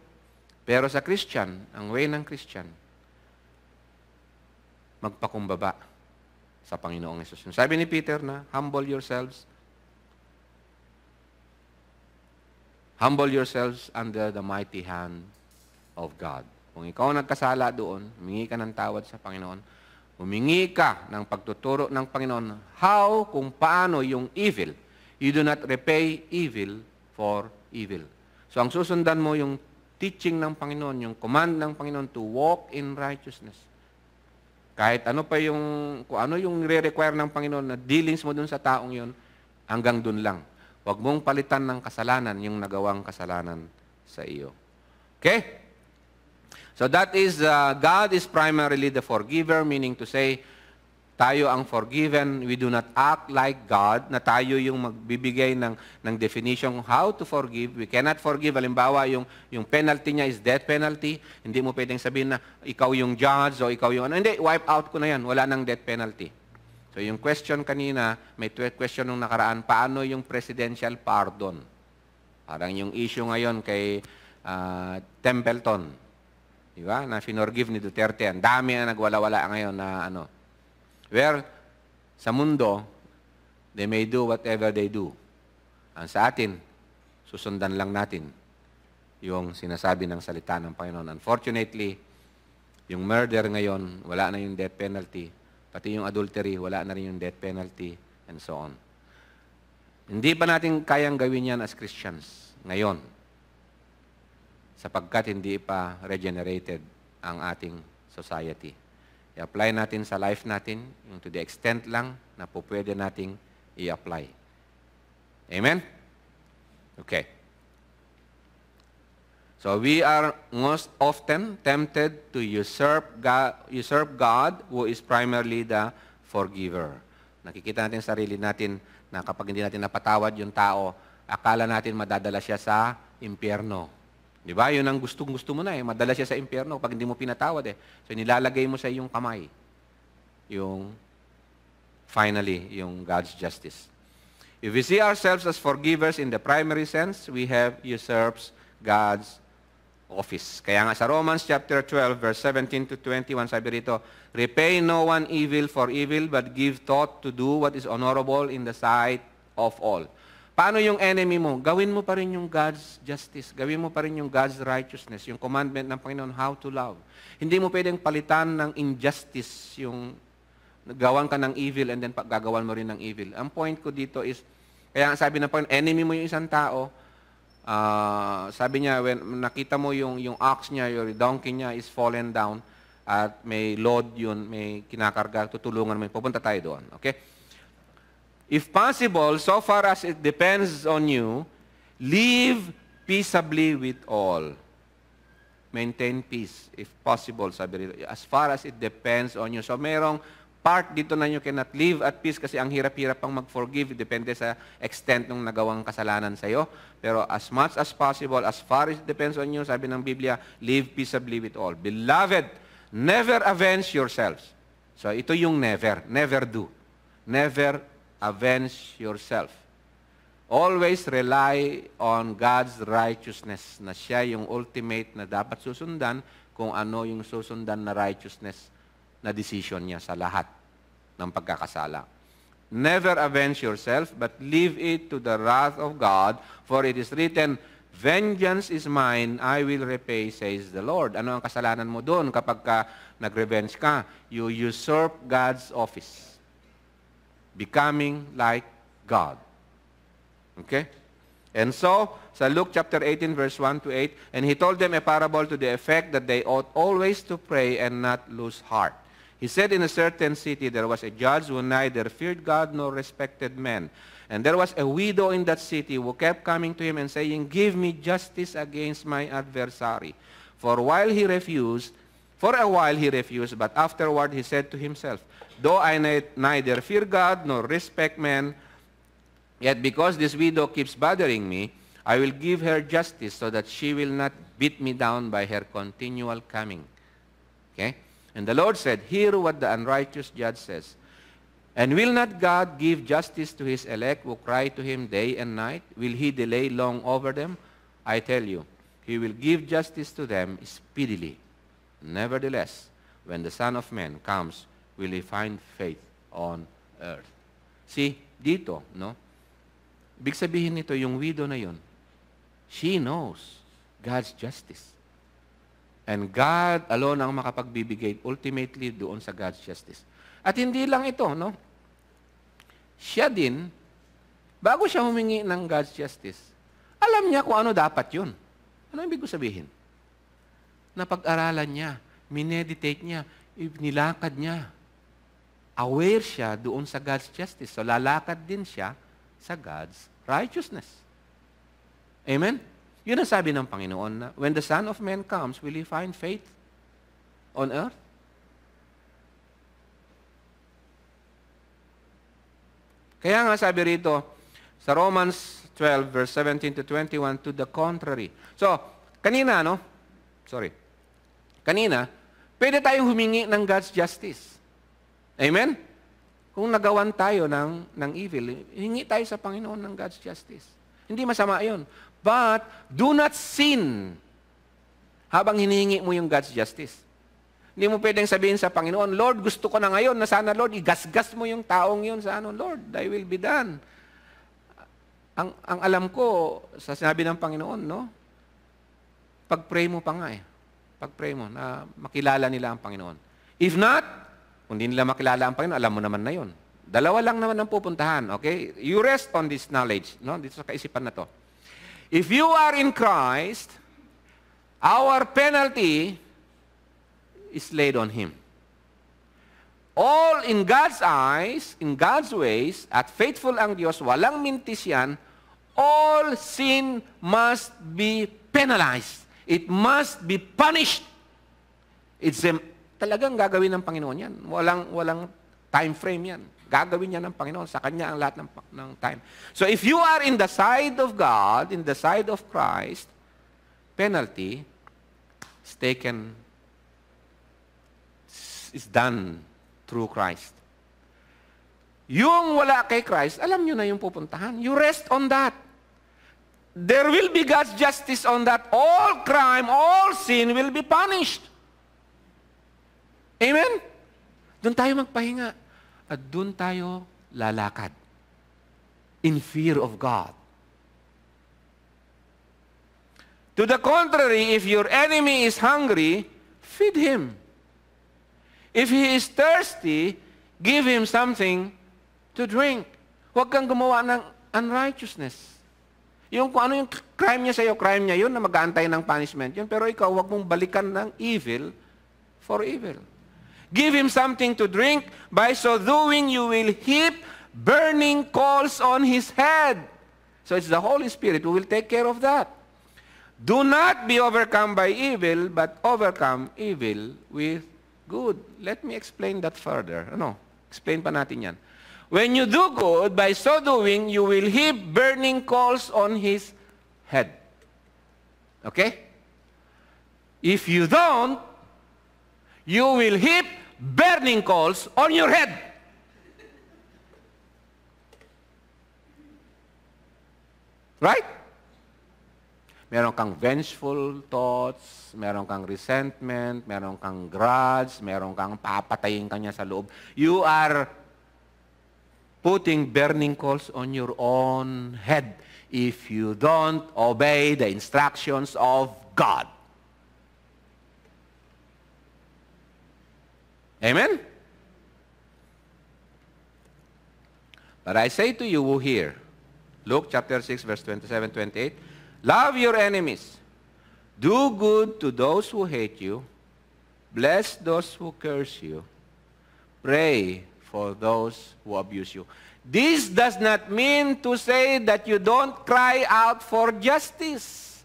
Pero sa Christian, ang way ng Christian, magpakumbaba sa Panginoong Yesus. Sabi ni Peter na, humble yourselves. Humble yourselves under the mighty hand of God. Kung ikaw nagkasala doon, humingi ka ng tawad sa Panginoon, humingi ka ng pagtuturo ng Panginoon, how, kung paano yung evil. You do not repay evil for evil. So ang susundan mo yung teaching ng Panginoon, yung command ng Panginoon to walk in righteousness. Kahit ano pa yung, kung ano yung re-require ng Panginoon na dealings mo dun sa taong yon hanggang dun lang. Huwag mong palitan ng kasalanan yung nagawang kasalanan sa iyo. Okay? So that is, uh, God is primarily the forgiver, meaning to say, tayo ang forgiven. We do not act like God na tayo yung magbibigay ng, ng definition how to forgive. We cannot forgive. Halimbawa, yung, yung penalty niya is death penalty. Hindi mo pwedeng sabihin na ikaw yung judge o ikaw yung ano. Hindi, wipe out ko na yan. Wala nang death penalty. So yung question kanina, may question nung nakaraan, paano yung presidential pardon? Parang yung issue ngayon kay uh, Templeton. Di ba? Na finorgive ni Duterte. Ang dami na nagwala-wala ngayon na ano Where sa mundo, they may do whatever they do. Ang sa atin, susundan lang natin yung sinasabi ng salita ng Panginoon. Unfortunately, yung murder ngayon, wala na yung death penalty. Pati yung adultery, wala na rin yung death penalty, and so on. Hindi pa natin kayang gawin yan as Christians ngayon sapagkat hindi pa regenerated ang ating society i-apply natin sa life natin, yung to the extent lang na po pwede nating i-apply. Amen? Okay. So we are most often tempted to usurp God, usurp God who is primarily the forgiver. Nakikita natin sarili natin na kapag hindi natin napatawad yung tao, akala natin madadala siya sa impyerno. Di ba? Yun ang gustong-gusto mo na eh. Madala siya sa impyerno pag hindi mo pinatawad eh. So nilalagay mo sa iyong kamay yung finally, yung God's justice. If we see ourselves as forgivers in the primary sense, we have usurps God's office. Kaya nga sa Romans chapter 12 verse 17 to 21 sabi rito, repay no one evil for evil but give thought to do what is honorable in the sight of all. Paano yung enemy mo? Gawin mo pa rin yung God's justice. Gawin mo pa rin yung God's righteousness, yung commandment ng Panginoon, how to love. Hindi mo pwedeng palitan ng injustice yung gawan ka ng evil and then gagawan mo rin ng evil. Ang point ko dito is, kaya ang sabi ng Panginoon, enemy mo yung isang tao, uh, sabi niya, when nakita mo yung, yung ox niya, yung donkey niya is fallen down, at may load yun, may kinakarga, tutulungan mo, pupunta tayo doon. Okay? If possible, so far as it depends on you, live peaceably with all. Maintain peace, if possible, sabi rito. As far as it depends on you. So merong part dito na you cannot live at peace kasi ang hirap-hirap pang mag-forgive. Depende sa extent ng nagawang kasalanan sa'yo. Pero as much as possible, as far as it depends on you, sabi ng Biblia, live peaceably with all. Beloved, never avenge yourselves. So ito yung never. Never do. Never avenge yourself. Always rely on God's righteousness na siya yung ultimate na dapat susundan kung ano yung susundan na righteousness na decision niya sa lahat ng pagkakasala. Never avenge yourself, but leave it to the wrath of God, for it is written, Vengeance is mine, I will repay, says the Lord. Ano ang kasalanan mo doon kapag ka nag-revenge ka? You usurp God's office. becoming like God. Okay? And so, so Luke chapter 18, verse 1 to 8, and he told them a parable to the effect that they ought always to pray and not lose heart. He said, in a certain city there was a judge who neither feared God nor respected men. And there was a widow in that city who kept coming to him and saying, Give me justice against my adversary. For while he refused, for a while he refused, but afterward he said to himself, Though I neither fear God nor respect men, yet because this widow keeps bothering me, I will give her justice so that she will not beat me down by her continual coming. Okay? And the Lord said, Hear what the unrighteous judge says. And will not God give justice to his elect who cry to him day and night? Will he delay long over them? I tell you, he will give justice to them speedily. Nevertheless, when the Son of Man comes, will he find faith on earth. See, dito, no? Ibig sabihin nito, yung widow na yon, she knows God's justice. And God alone ang makapagbibigay ultimately doon sa God's justice. At hindi lang ito, no? Siya din, bago siya humingi ng God's justice, alam niya kung ano dapat yun. Ano ibig ko sabihin? Napag-aralan niya, mineditate niya, nilakad niya, aware siya doon sa God's justice. So lalakad din siya sa God's righteousness. Amen? Yun ang sabi ng Panginoon na, when the Son of Man comes, will he find faith on earth? Kaya nga sabi rito, sa Romans 12, verse 17 to 21, to the contrary. So, kanina, no? Sorry. Kanina, pwede tayong humingi ng God's justice. Amen? Kung nagawan tayo ng, ng evil, hingi tayo sa Panginoon ng God's justice. Hindi masama yon. But, do not sin habang hinihingi mo yung God's justice. Hindi mo pwedeng sabihin sa Panginoon, Lord, gusto ko na ngayon na sana, Lord, igasgas mo yung taong yun sa ano, Lord, thy will be done. Ang, ang alam ko, sa sinabi ng Panginoon, no? Pag-pray mo pa nga eh. Pag-pray mo na makilala nila ang Panginoon. If not, kung hindi nila makilala ang Panginoon, alam mo naman na yun. Dalawa lang naman ang pupuntahan, okay? You rest on this knowledge, no? Dito sa kaisipan na to. If you are in Christ, our penalty is laid on Him. All in God's eyes, in God's ways, at faithful ang Diyos, walang mintis yan, all sin must be penalized. It must be punished. It's an Talagang gagawin ng Panginoon yan. Walang, walang time frame yan. Gagawin niya ng Panginoon. Sa Kanya ang lahat ng, ng time. So if you are in the side of God, in the side of Christ, penalty is taken, is done through Christ. Yung wala kay Christ, alam nyo na yung pupuntahan. You rest on that. There will be God's justice on that. All crime, all sin will be punished. Amen? Doon tayo magpahinga. At doon tayo lalakad. In fear of God. To the contrary, if your enemy is hungry, feed him. If he is thirsty, give him something to drink. Huwag kang gumawa ng unrighteousness. Yung kung ano yung crime niya sa'yo, crime niya yun na mag-aantay ng punishment yun. Pero ikaw, huwag mong balikan ng evil for evil. Give him something to drink. By so doing, you will heap burning coals on his head. So it's the Holy Spirit who will take care of that. Do not be overcome by evil, but overcome evil with good. Let me explain that further. No, Explain pa natin yan. When you do good, by so doing, you will heap burning coals on his head. Okay? If you don't, you will heap burning coals on your head. Right? Meron kang vengeful thoughts, meron kang resentment, meron kang grudge, meron kang papatayin kanya sa loob. You are putting burning coals on your own head if you don't obey the instructions of God. Amen? But I say to you who hear, Luke chapter 6, verse 27, 28, love your enemies, do good to those who hate you, bless those who curse you, pray for those who abuse you. This does not mean to say that you don't cry out for justice.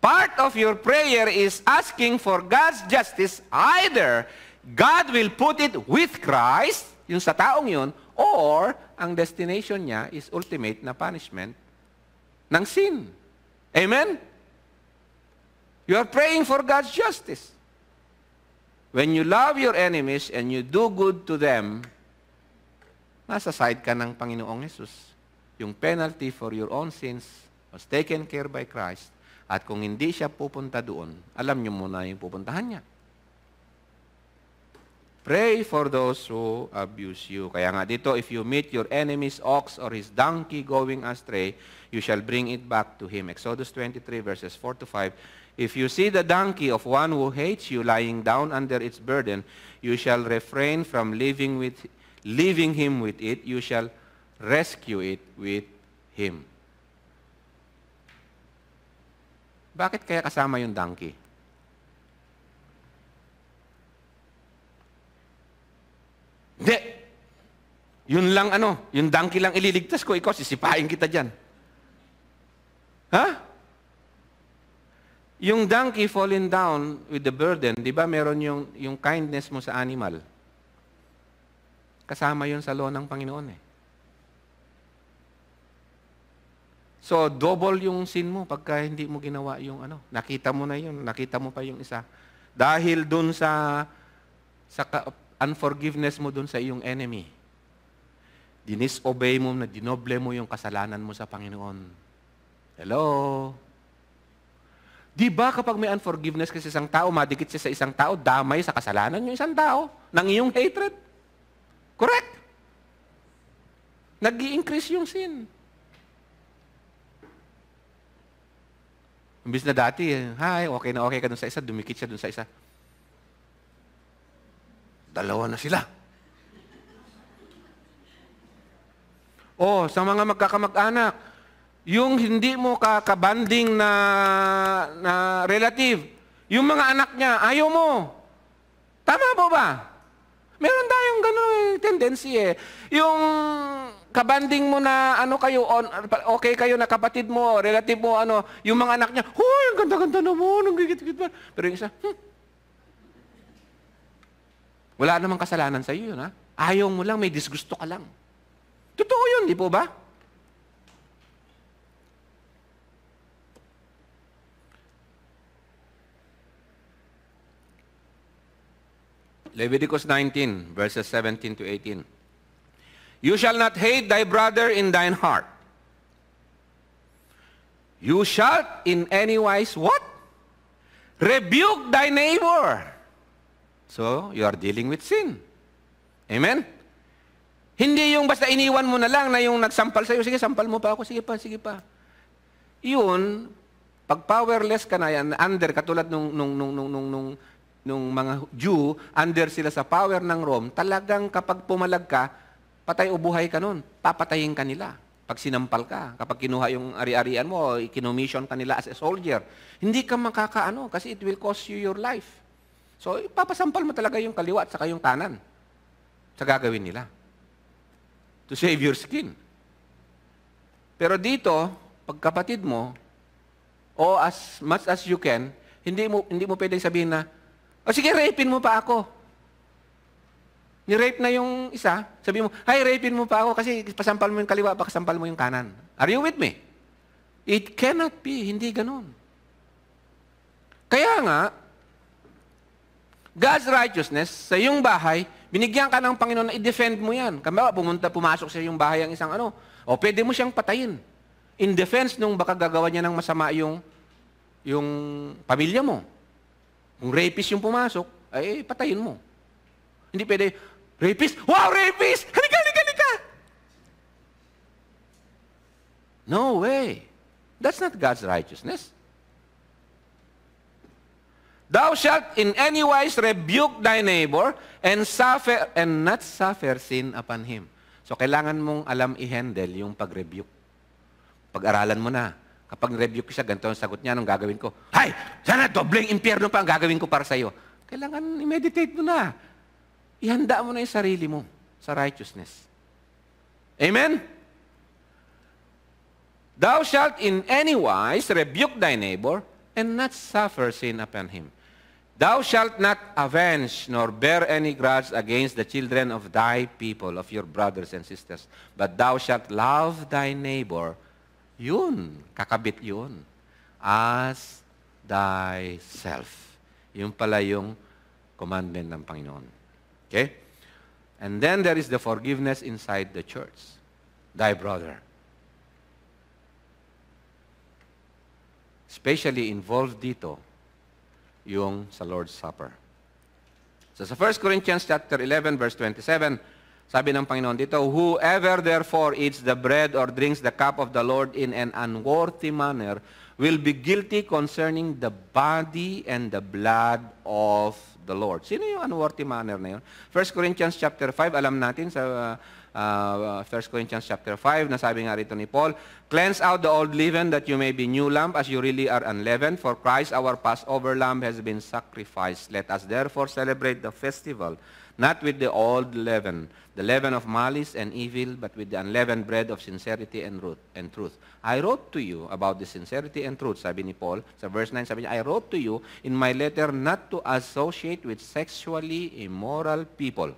Part of your prayer is asking for God's justice either God will put it with Christ, yung sa taong yun, or ang destination niya is ultimate na punishment ng sin. Amen? You are praying for God's justice. When you love your enemies and you do good to them, nasa side ka ng Panginoong Yesus. Yung penalty for your own sins was taken care by Christ. At kung hindi siya pupunta doon, alam niyo muna yung pupuntahan niya. Pray for those who abuse you. Kaya nga dito, if you meet your enemy's ox or his donkey going astray, you shall bring it back to him. Exodus 23 verses 4 to 5. If you see the donkey of one who hates you lying down under its burden, you shall refrain from leaving, with, leaving him with it. You shall rescue it with him. Bakit kaya kasama yung donkey? Hindi. Yun lang ano, yung donkey lang ililigtas ko, ikaw sisipain kita dyan. Ha? Yung donkey falling down with the burden, di ba meron yung, yung kindness mo sa animal? Kasama yun sa law ng Panginoon eh. So, double yung sin mo pagka hindi mo ginawa yung ano. Nakita mo na yun. Nakita mo pa yung isa. Dahil dun sa, sa unforgiveness mo dun sa iyong enemy. Dinisobey mo na dinoble mo yung kasalanan mo sa Panginoon. Hello? Di ba kapag may unforgiveness kasi isang tao, madikit siya sa isang tao, damay sa kasalanan yung isang tao ng iyong hatred? Correct? nag increase yung sin. Imbis na dati, hi, okay na okay ka dun sa isa, dumikit siya dun sa isa. Dalawa na sila. O, oh, sa mga magkakamag-anak, yung hindi mo kakabanding na, na relative, yung mga anak niya, ayaw mo. Tama po ba? Meron tayong gano'n eh, tendency eh. Yung kabanding mo na ano kayo, on, okay kayo na kapatid mo, relative mo, ano, yung mga anak niya, huy, ang ganda-ganda naman, ang gigit-git Pero yung isa, hmm, wala namang kasalanan sa iyo yun, ha? Ayaw mo lang, may disgusto ka lang. Totoo yun, di po ba? Leviticus 19, verses 17 to 18. You shall not hate thy brother in thine heart. You shall in any wise what? Rebuke thy neighbor. So, you are dealing with sin. Amen? Hindi yung basta iniwan mo na lang na yung nagsampal sa'yo, sige, sampal mo pa ako, sige pa, sige pa. Yun, pag powerless ka na yan, under, katulad nung, nung, nung, nung, nung, nung, nung mga Jew, under sila sa power ng Rome, talagang kapag pumalag ka, patay o buhay ka nun. Papatayin ka nila pag sinampal ka, kapag kinuha yung ari-arian mo, kinomission ka nila as a soldier, hindi ka makakaano kasi it will cost you your life. So, ipapasampal mo talaga yung kaliwa at saka yung kanan sa gagawin nila. To save your skin. Pero dito, pagkapatid mo, o as much as you can, hindi mo, hindi mo pwedeng sabihin na, o sige, rapein mo pa ako. Ni-rape na yung isa, sabi mo, hi, rapein mo pa ako kasi pasampal mo yung kaliwa, pakasampal mo yung kanan. Are you with me? It cannot be, hindi ganun. Kaya nga, God's righteousness sa iyong bahay, binigyan ka ng Panginoon na i-defend mo yan. Kambawa, pumunta, pumasok sa iyong bahay ang isang ano, o pwede mo siyang patayin. In defense nung baka gagawa niya ng masama yung, yung pamilya mo. Kung rapist yung pumasok, ay patayin mo. Hindi pwede, rapist? Wow, rapist! Halika, halika, halika! No way. That's not God's righteousness. Thou shalt in any wise rebuke thy neighbor and suffer and not suffer sin upon him. So kailangan mong alam i-handle yung pag-rebuke. Pag-aralan mo na. Kapag rebuke siya, ganito ang sagot niya, anong gagawin ko? Hay! Sana dobleng impyerno pa ang gagawin ko para sa'yo. Kailangan i-meditate mo na. Ihanda mo na yung sarili mo sa righteousness. Amen? Thou shalt in any wise rebuke thy neighbor and not suffer sin upon him. Thou shalt not avenge nor bear any grudge against the children of thy people, of your brothers and sisters, but thou shalt love thy neighbor, yun, kakabit yun, as thyself. Yun pala yung commandment ng Panginoon. Okay? And then there is the forgiveness inside the church. Thy brother. Especially involved dito yung sa Lord's Supper. So sa 1 Corinthians chapter 11 verse 27, sabi ng Panginoon dito, Whoever therefore eats the bread or drinks the cup of the Lord in an unworthy manner will be guilty concerning the body and the blood of the Lord. Sino yung unworthy manner na yun? 1 Corinthians chapter 5, alam natin sa uh, Ah, uh, 1 Corinthians chapter 5, nasabi nga rito ni Paul, Cleanse out the old leaven that you may be new lump as you really are unleavened, for Christ our Passover lamb has been sacrificed. Let us therefore celebrate the festival, not with the old leaven, the leaven of malice and evil, but with the unleavened bread of sincerity and, root, and truth. I wrote to you about the sincerity and truth, sabi ni Paul. Sa verse 9, sabi niya, I wrote to you in my letter not to associate with sexually immoral people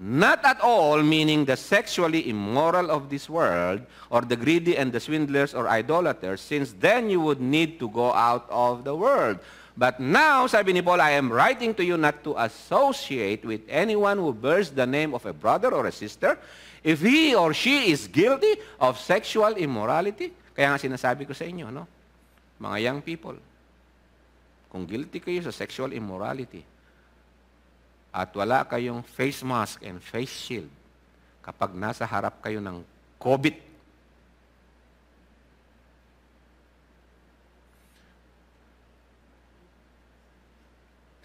Not at all, meaning the sexually immoral of this world, or the greedy and the swindlers or idolaters, since then you would need to go out of the world. But now, sabi ni Paul, I am writing to you not to associate with anyone who bears the name of a brother or a sister if he or she is guilty of sexual immorality. Kaya nga sinasabi ko sa inyo, no? mga young people, kung guilty kayo sa sexual immorality, at wala kayong face mask and face shield, kapag nasa harap kayo ng COVID,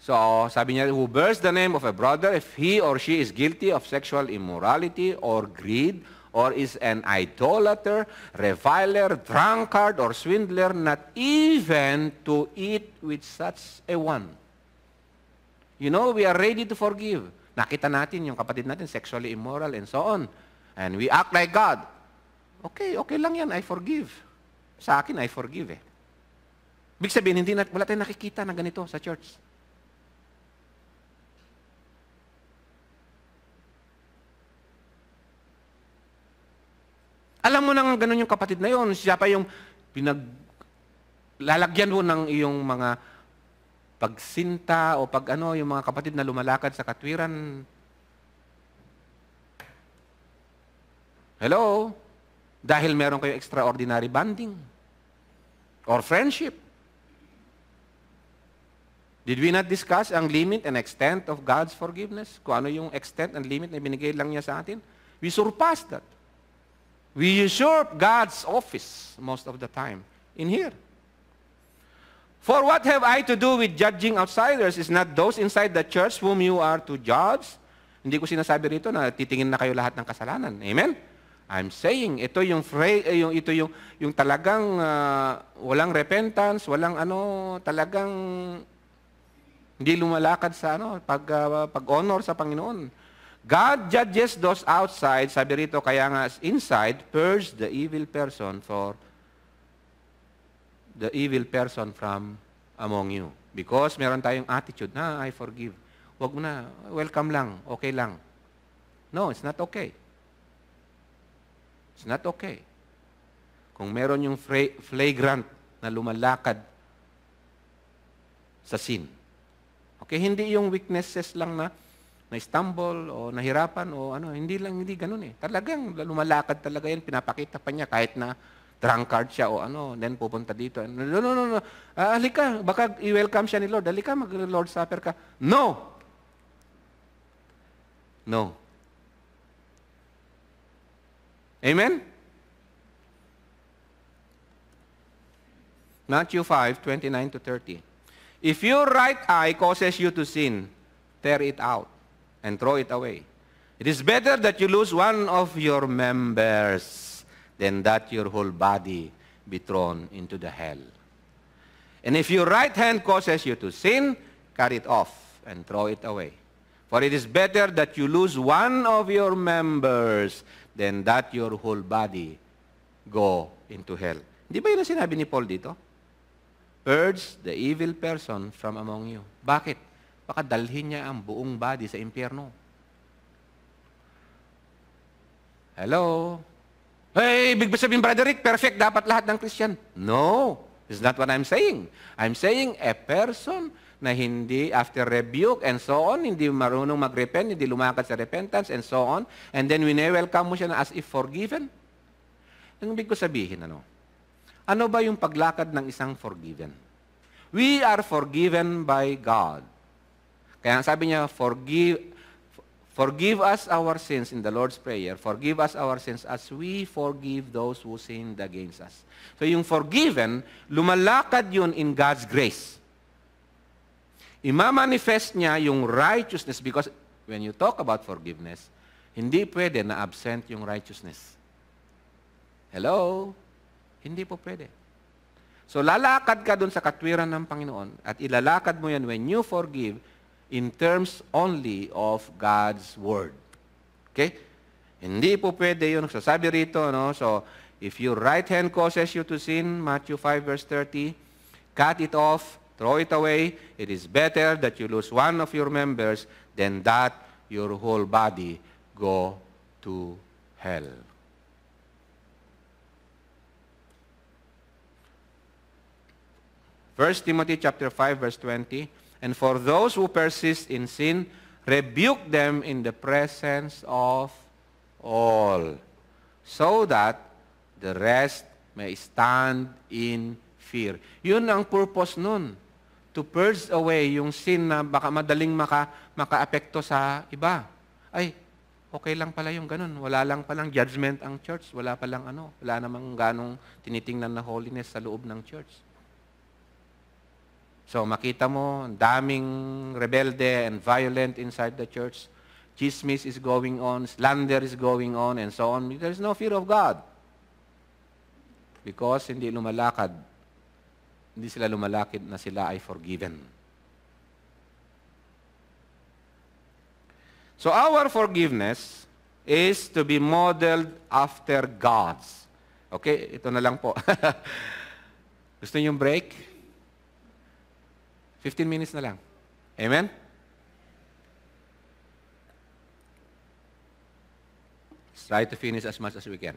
So, sabi niya, who bears the name of a brother if he or she is guilty of sexual immorality or greed or is an idolater, reviler, drunkard, or swindler, not even to eat with such a one. You know, we are ready to forgive. Nakita natin yung kapatid natin, sexually immoral and so on. And we act like God. Okay, okay lang yan. I forgive. Sa akin, I forgive eh. Ibig sabihin, hindi na, wala tayong nakikita na ganito sa church. Alam mo nang ganun yung kapatid na yon, siya pa yung pinag lalagyan mo ng iyong mga pagsinta o pag ano, yung mga kapatid na lumalakad sa katwiran. Hello? Dahil meron kayo extraordinary bonding or friendship. Did we not discuss ang limit and extent of God's forgiveness? Kung ano yung extent and limit na binigay lang niya sa atin? We surpass that. We usurp God's office most of the time in here. For what have I to do with judging outsiders? Is not those inside the church whom you are to judge? Hindi ko sinasabi rito na titingin na kayo lahat ng kasalanan. Amen? I'm saying, ito yung, fra- eh, yung ito yung, yung talagang uh, walang repentance, walang ano, talagang hindi lumalakad sa ano, pag, uh, pag-honor sa Panginoon. God judges those outside, sabi rito, kaya nga inside, purge the evil person for the evil person from among you. Because meron tayong attitude na, I forgive. Huwag mo na, welcome lang, okay lang. No, it's not okay. It's not okay. Kung meron yung flagrant na lumalakad sa sin. Okay, hindi yung weaknesses lang na na-stumble o nahirapan o ano, hindi lang, hindi ganoon eh. Talagang lumalakad talaga yan, pinapakita pa niya kahit na drunkard siya o ano, then pupunta dito. No, no, no, no. Uh, halika, baka i-welcome siya ni Lord. Halika, mag-Lord Supper ka. No! No. Amen? Matthew 5, 29 to 30. If your right eye causes you to sin, tear it out and throw it away. It is better that you lose one of your members then that your whole body be thrown into the hell. And if your right hand causes you to sin, cut it off and throw it away. For it is better that you lose one of your members than that your whole body go into hell. Di ba yun ang sinabi ni Paul dito? Purge the evil person from among you. Bakit? Baka dalhin niya ang buong body sa impyerno. Hello? Hey, eh, big ba sabihin, Brother Rick, perfect dapat lahat ng Christian? No. It's not what I'm saying. I'm saying a person na hindi after rebuke and so on, hindi marunong mag-repent, hindi lumakad sa repentance and so on, and then wine-welcome mo siya na as if forgiven. Ang ibig ko sabihin, ano? Ano ba yung paglakad ng isang forgiven? We are forgiven by God. Kaya sabi niya, forgive, Forgive us our sins in the Lord's Prayer. Forgive us our sins as we forgive those who sinned against us. So yung forgiven, lumalakad yun in God's grace. Imamanifest niya yung righteousness because when you talk about forgiveness, hindi pwede na absent yung righteousness. Hello? Hindi po pwede. So lalakad ka dun sa katwiran ng Panginoon at ilalakad mo yan when you forgive in terms only of God's Word. Okay? Hindi po pwede yun. Sasabi rito, no? So, if your right hand causes you to sin, Matthew 5 verse 30, cut it off, throw it away. It is better that you lose one of your members than that your whole body go to hell. First Timothy chapter 5 verse 20 And for those who persist in sin, rebuke them in the presence of all, so that the rest may stand in fear. Yun ang purpose nun. To purge away yung sin na baka madaling maka, makaapekto sa iba. Ay, okay lang pala yung ganun. Wala lang palang judgment ang church. Wala palang ano. Wala namang ganong tinitingnan na holiness sa loob ng church. So makita mo, daming rebelde and violent inside the church. Chismis is going on, slander is going on, and so on. There is no fear of God. Because hindi lumalakad, hindi sila lumalakad na sila ay forgiven. So our forgiveness is to be modeled after God's. Okay, ito na lang po. (laughs) Gusto niyo break? 15 minutes na lang. Amen? Try to finish as much as we can.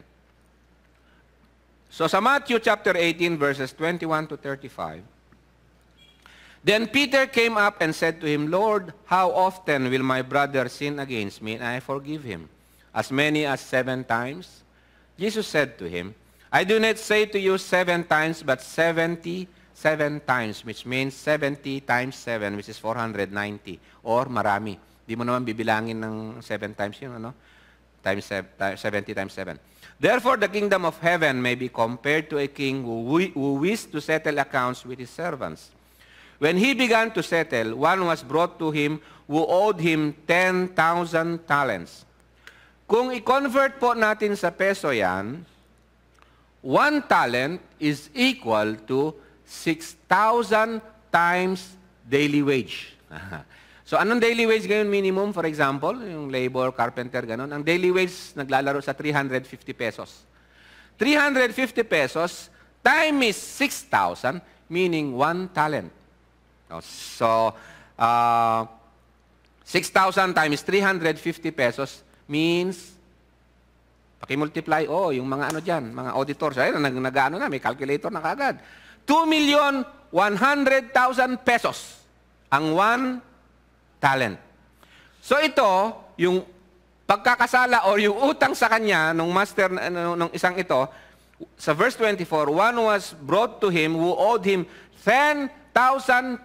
So sa Matthew chapter 18 verses 21 to 35, Then Peter came up and said to him, Lord, how often will my brother sin against me and I forgive him? As many as seven times? Jesus said to him, I do not say to you seven times, but seventy times seven times, which means 70 times 7, which is 490, or marami. Di mo naman bibilangin ng 7 times yun, ano? Times 70 times 7. Therefore, the kingdom of heaven may be compared to a king who, wished to settle accounts with his servants. When he began to settle, one was brought to him who owed him 10,000 talents. Kung i-convert po natin sa peso yan, one talent is equal to 6,000 times daily wage. (laughs) so, anong daily wage ngayon minimum, for example, yung labor, carpenter, ganun? Ang daily wage naglalaro sa 350 pesos. 350 pesos times 6,000, meaning one talent. Oh, so, uh, 6,000 times 350 pesos means Paki-multiply, oh, yung mga ano diyan, mga auditors, ayun, nag, nag ano na, may calculator na kagad. 2,100,000 pesos ang one talent. So ito, yung pagkakasala or yung utang sa kanya nung master ng isang ito, sa verse 24, one was brought to him who owed him 10,000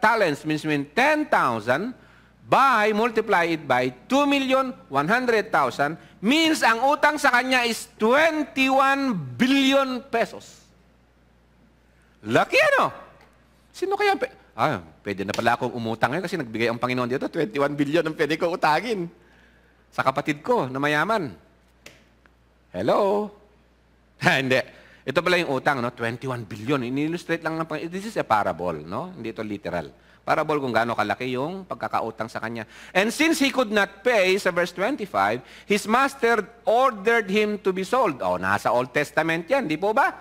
talents, means mean 10,000 by, multiply it by 2,100,000, means ang utang sa kanya is 21 billion pesos. Lucky ano? Sino kaya? Pe- ah, pwede na pala akong umutang ngayon kasi nagbigay ang Panginoon dito. 21 billion ang pwede ko utangin sa kapatid ko na mayaman. Hello? Ha, (laughs) ah, hindi. Ito pala yung utang, no? 21 billion. ini illustrate lang ng Panginoon. This is a parable, no? Hindi ito literal. Parable kung gaano kalaki yung pagkakautang sa kanya. And since he could not pay, sa verse 25, his master ordered him to be sold. Oh, nasa Old Testament yan, di po ba?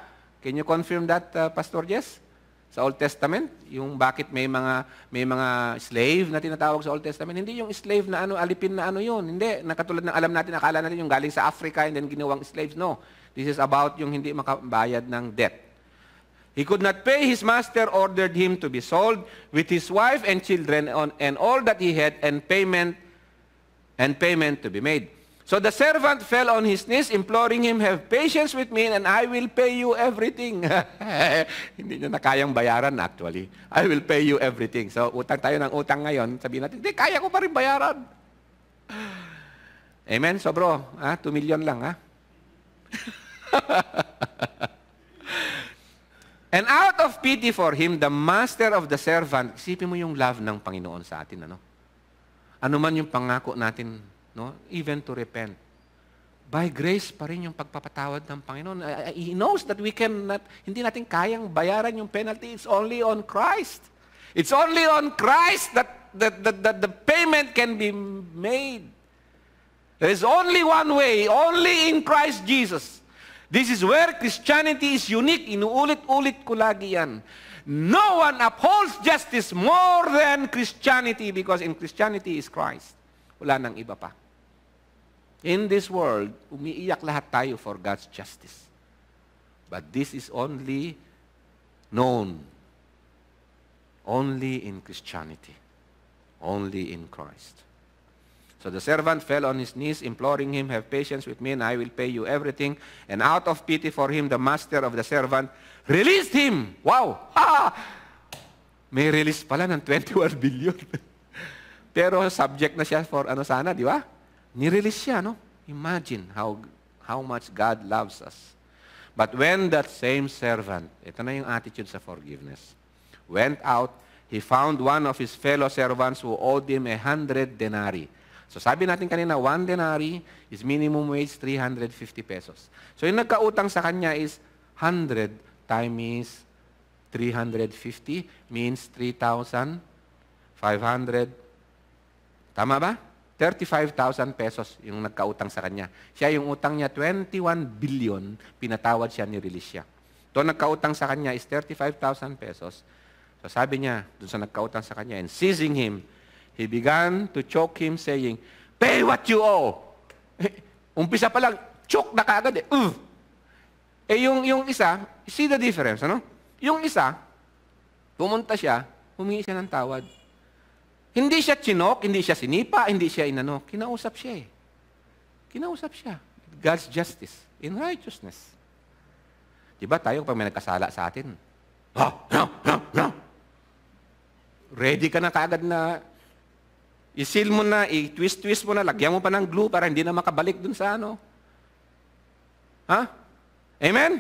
Can you confirm that, uh, Pastor Jess? Sa Old Testament, yung bakit may mga may mga slave na tinatawag sa Old Testament, hindi yung slave na ano alipin na ano yun. Hindi, nakatulad ng alam natin, akala natin yung galing sa Africa and then ginawang slaves. No. This is about yung hindi makabayad ng debt. He could not pay. His master ordered him to be sold with his wife and children and all that he had and payment and payment to be made. So the servant fell on his knees, imploring him, Have patience with me and I will pay you everything. (laughs) Hindi niya na kayang bayaran actually. I will pay you everything. So utang tayo ng utang ngayon. Sabihin natin, Hindi, kaya ko pa rin bayaran. (sighs) Amen? So bro, ha? Ah, 2 million lang ha? Ah. (laughs) and out of pity for him, the master of the servant, isipin mo yung love ng Panginoon sa atin. Ano? Ano man yung pangako natin no? even to repent. By grace pa rin yung pagpapatawad ng Panginoon. He knows that we cannot, hindi natin kayang bayaran yung penalty. It's only on Christ. It's only on Christ that, that, that, that the payment can be made. There is only one way, only in Christ Jesus. This is where Christianity is unique. Inuulit-ulit ko lagi yan. No one upholds justice more than Christianity because in Christianity is Christ. Wala nang iba pa. In this world, umiiyak lahat tayo for God's justice. But this is only known only in Christianity, only in Christ. So the servant fell on his knees, imploring him, Have patience with me, and I will pay you everything. And out of pity for him, the master of the servant released him. Wow! Ah! May release pala ng 21 (laughs) billion. Pero subject na siya for ano sana, di ba? Nirelease siya, no? Imagine how, how much God loves us. But when that same servant, ito na yung attitude sa forgiveness, went out, he found one of his fellow servants who owed him a hundred denarii. So sabi natin kanina, one denari is minimum wage 350 pesos. So yung nagkautang sa kanya is 100 times 350 means 3,500. Tama ba? 35,000 pesos yung nagkautang sa kanya. Siya yung utang niya, 21 billion, pinatawad siya ni Relicia. To nagkautang sa kanya is 35,000 pesos. So sabi niya, dun sa nagkautang sa kanya, and seizing him, he began to choke him saying, Pay what you owe! (laughs) Umpisa pa lang, choke na kaagad eh. Ugh! Eh yung, yung isa, see the difference, ano? Yung isa, pumunta siya, humingi siya ng tawad. Hindi siya chinok, hindi siya sinipa, hindi siya inano. Kinausap siya eh. Kinausap siya. God's justice in righteousness. Diba tayo pag may nagkasala sa atin? Ha, ha, ha, ha. Ready ka na kaagad na isil mo na, i-twist-twist mo na, lagyan mo pa ng glue para hindi na makabalik dun sa ano. Ha? Amen?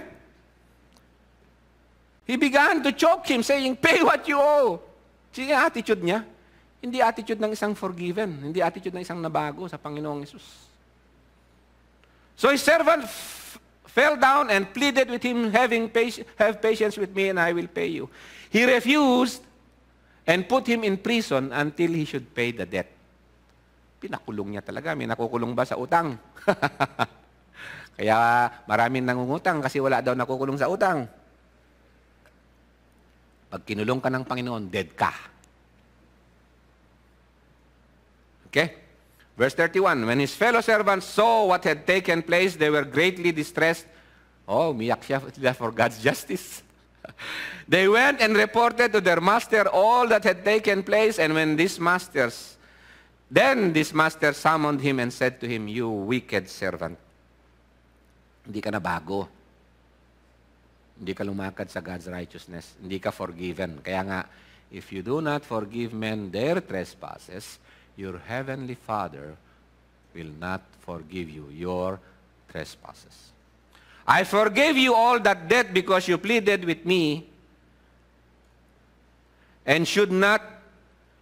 He began to choke him, saying, pay what you owe. See attitude niya. Hindi attitude ng isang forgiven. Hindi attitude ng isang nabago sa Panginoong Isus. So his servant fell down and pleaded with him, having patience, have patience with me and I will pay you. He refused and put him in prison until he should pay the debt. Pinakulong niya talaga. May nakukulong ba sa utang? (laughs) Kaya maraming nangungutang kasi wala daw nakukulong sa utang. Pag kinulong ka ng Panginoon, dead ka. Okay? Verse 31, when his fellow servants saw what had taken place, they were greatly distressed. Oh, miyak siya (laughs) for God's justice. (laughs) they went and reported to their master all that had taken place, and when this master, then this master summoned him and said to him, You wicked servant, hindi ka na bago. Hindi ka lumakad sa God's righteousness. Hindi ka forgiven. Kaya nga, if you do not forgive men their trespasses, your heavenly Father will not forgive you your trespasses. I forgave you all that debt because you pleaded with me. And should not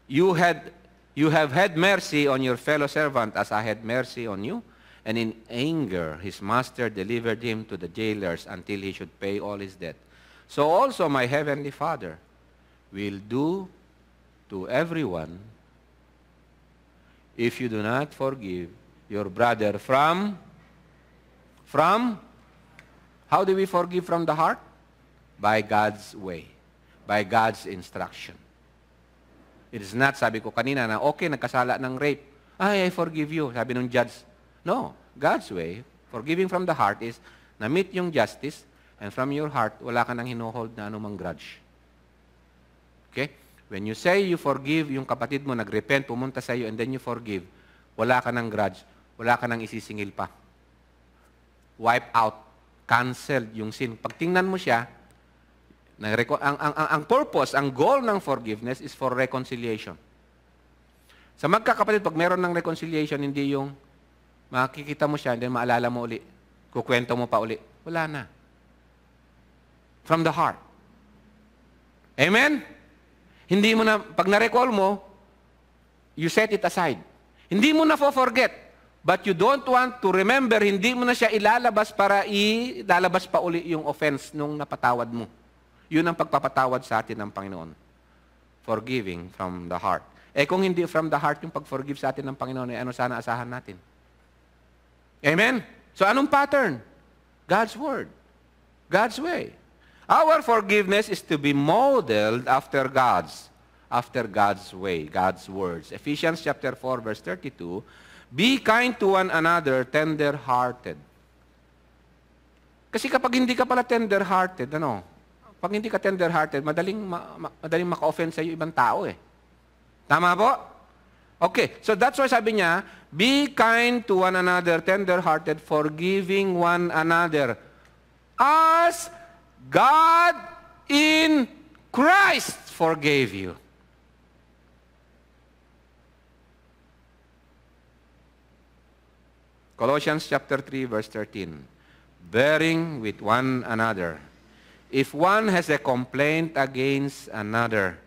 you had you have had mercy on your fellow servant as I had mercy on you? And in anger his master delivered him to the jailers until he should pay all his debt. So also my heavenly Father will do to everyone if you do not forgive your brother from, from, how do we forgive from the heart? By God's way, by God's instruction. It is not, sabi ko kanina, na okay, nagkasala ng rape. Ay, I forgive you, sabi ng judge. No, God's way, forgiving from the heart is, na-meet yung justice, and from your heart, wala ka nang hinuhold na anumang grudge. Okay? When you say you forgive, yung kapatid mo nagrepent, pumunta sa iyo, and then you forgive, wala ka ng grudge, wala ka ng isisingil pa. Wipe out, cancel yung sin. Pag tingnan mo siya, ang, ang, ang, ang purpose, ang goal ng forgiveness is for reconciliation. Sa magkakapatid, pag meron ng reconciliation, hindi yung makikita mo siya, and then maalala mo uli, kukwento mo pa uli. Wala na. From the heart. Amen? Hindi mo na, pag na-recall mo, you set it aside. Hindi mo na forget, but you don't want to remember, hindi mo na siya ilalabas para ilalabas pa uli yung offense nung napatawad mo. Yun ang pagpapatawad sa atin ng Panginoon. Forgiving from the heart. Eh kung hindi from the heart yung pag-forgive sa atin ng Panginoon, eh ano sana asahan natin? Amen? So anong pattern? God's Word. God's way. Our forgiveness is to be modeled after God's, after God's way, God's words. Ephesians chapter 4 verse 32, Be kind to one another, tender-hearted. Kasi kapag hindi ka pala tender-hearted, ano? Pag hindi ka tender-hearted, madaling, ma- madaling maka-offend sa iyo ibang tao eh. Tama po? Okay, so that's why sabi niya, Be kind to one another, tender-hearted, forgiving one another. As God in Christ forgave you. Colossians chapter 3 verse 13. Bearing with one another. If one has a complaint against another,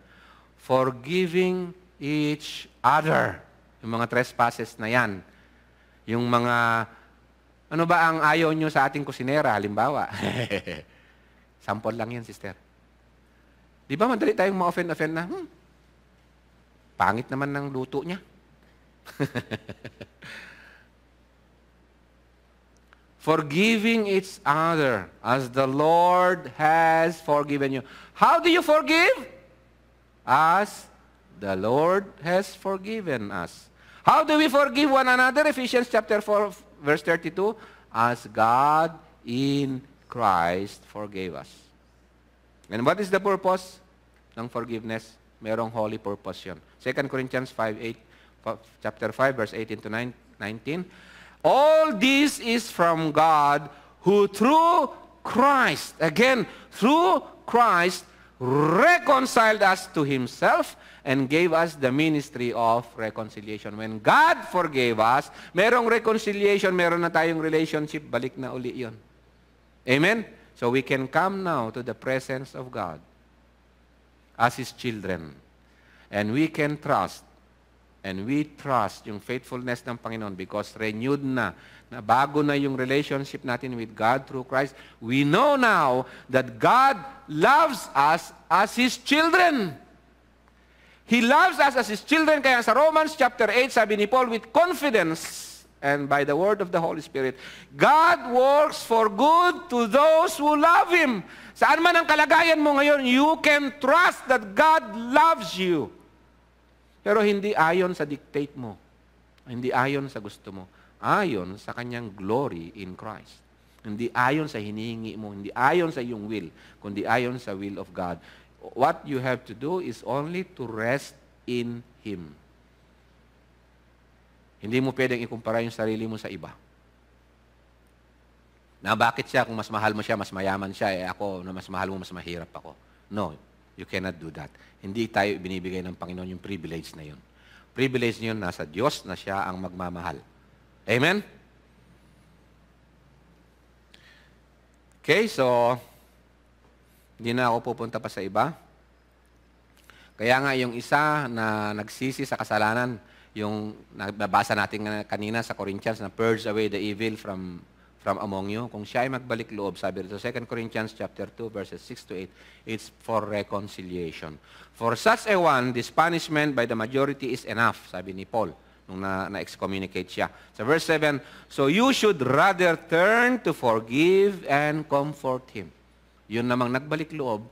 forgiving each other. Yung mga trespasses na yan. Yung mga, ano ba ang ayaw nyo sa ating kusinera, halimbawa? (laughs) Sample lang yan, sister. Di ba madali tayong ma-offend-offend na, hmm, pangit naman ng luto niya. (laughs) Forgiving each other as the Lord has forgiven you. How do you forgive? As the Lord has forgiven us. How do we forgive one another? Ephesians chapter 4, verse 32. As God in Christ forgave us. And what is the purpose ng forgiveness? Merong holy purpose yon. 2 Corinthians 5, 8, chapter 5, verse 18 to 19. All this is from God who through Christ, again, through Christ, reconciled us to himself and gave us the ministry of reconciliation. When God forgave us, merong reconciliation, meron na tayong relationship, balik na uli yon. Amen? So we can come now to the presence of God as His children. And we can trust. And we trust yung faithfulness ng Panginoon because renewed na, na bago na yung relationship natin with God through Christ. We know now that God loves us as His children. He loves us as His children. Kaya sa Romans chapter 8, sabi ni Paul, with confidence, and by the word of the Holy Spirit. God works for good to those who love Him. Saan man ang kalagayan mo ngayon, you can trust that God loves you. Pero hindi ayon sa dictate mo. Hindi ayon sa gusto mo. Ayon sa kanyang glory in Christ. Hindi ayon sa hinihingi mo. Hindi ayon sa iyong will. Kundi ayon sa will of God. What you have to do is only to rest in Him. Hindi mo pwedeng ikumpara yung sarili mo sa iba. Na bakit siya, kung mas mahal mo siya, mas mayaman siya, eh ako, na mas mahal mo, mas mahirap ako. No, you cannot do that. Hindi tayo binibigay ng Panginoon yung privilege na yun. Privilege yun nasa Diyos na siya ang magmamahal. Amen? Okay, so, hindi na ako pupunta pa sa iba. Kaya nga yung isa na nagsisi sa kasalanan, yung nababasa natin kanina sa Corinthians na purge away the evil from from among you. Kung siya ay magbalik loob, sabi rito, 2 Corinthians chapter 2, verses 6 to 8, it's for reconciliation. For such a one, this punishment by the majority is enough, sabi ni Paul, nung na-excommunicate siya. Sa verse 7, So you should rather turn to forgive and comfort him. Yun namang nagbalik loob,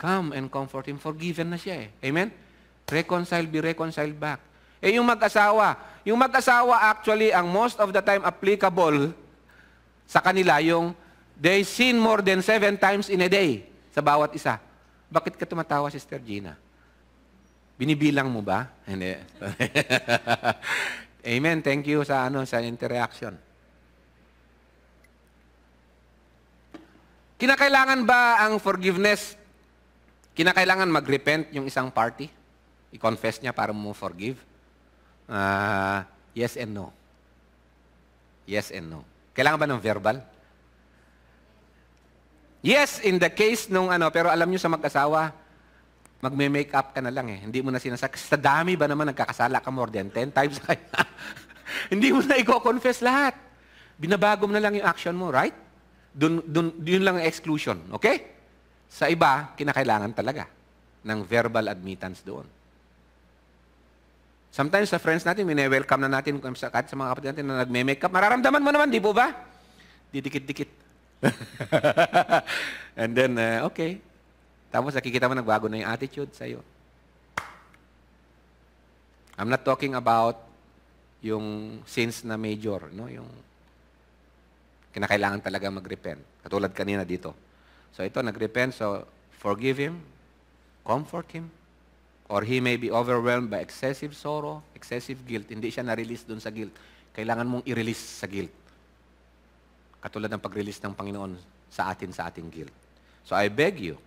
come and comfort him. Forgiven na siya eh. Amen? Reconcile, be reconciled back eh yung mag-asawa. Yung mag-asawa actually, ang most of the time applicable sa kanila yung they sin more than seven times in a day sa bawat isa. Bakit ka tumatawa, Sister Gina? Binibilang mo ba? (laughs) Hindi. Amen. Thank you sa ano sa interaction. Kinakailangan ba ang forgiveness? Kinakailangan mag-repent yung isang party? I-confess niya para mo forgive? Uh, yes and no. Yes and no. Kailangan ba ng verbal? Yes, in the case nung ano, pero alam nyo sa mag-asawa, magme-make up ka na lang eh. Hindi mo na sinasak. Sa dami ba naman nagkakasala ka more than 10 times? (laughs) Hindi mo na i-confess lahat. Binabago mo na lang yung action mo, right? Dun, dun, yun lang ang exclusion, okay? Sa iba, kinakailangan talaga ng verbal admittance doon. Sometimes sa friends natin, mine-welcome na natin sa, kahit sa mga kapatid natin na nagme-makeup. Mararamdaman mo naman, di po ba? Didikit-dikit. (laughs) And then, uh, okay. Tapos nakikita mo, nagbago na yung attitude sa'yo. I'm not talking about yung sins na major, no? yung kinakailangan talaga mag-repent. Katulad kanina dito. So ito, nag-repent. So forgive him, comfort him, Or he may be overwhelmed by excessive sorrow, excessive guilt. Hindi siya na-release doon sa guilt. Kailangan mong i-release sa guilt. Katulad ng pag-release ng Panginoon sa atin, sa ating guilt. So I beg you,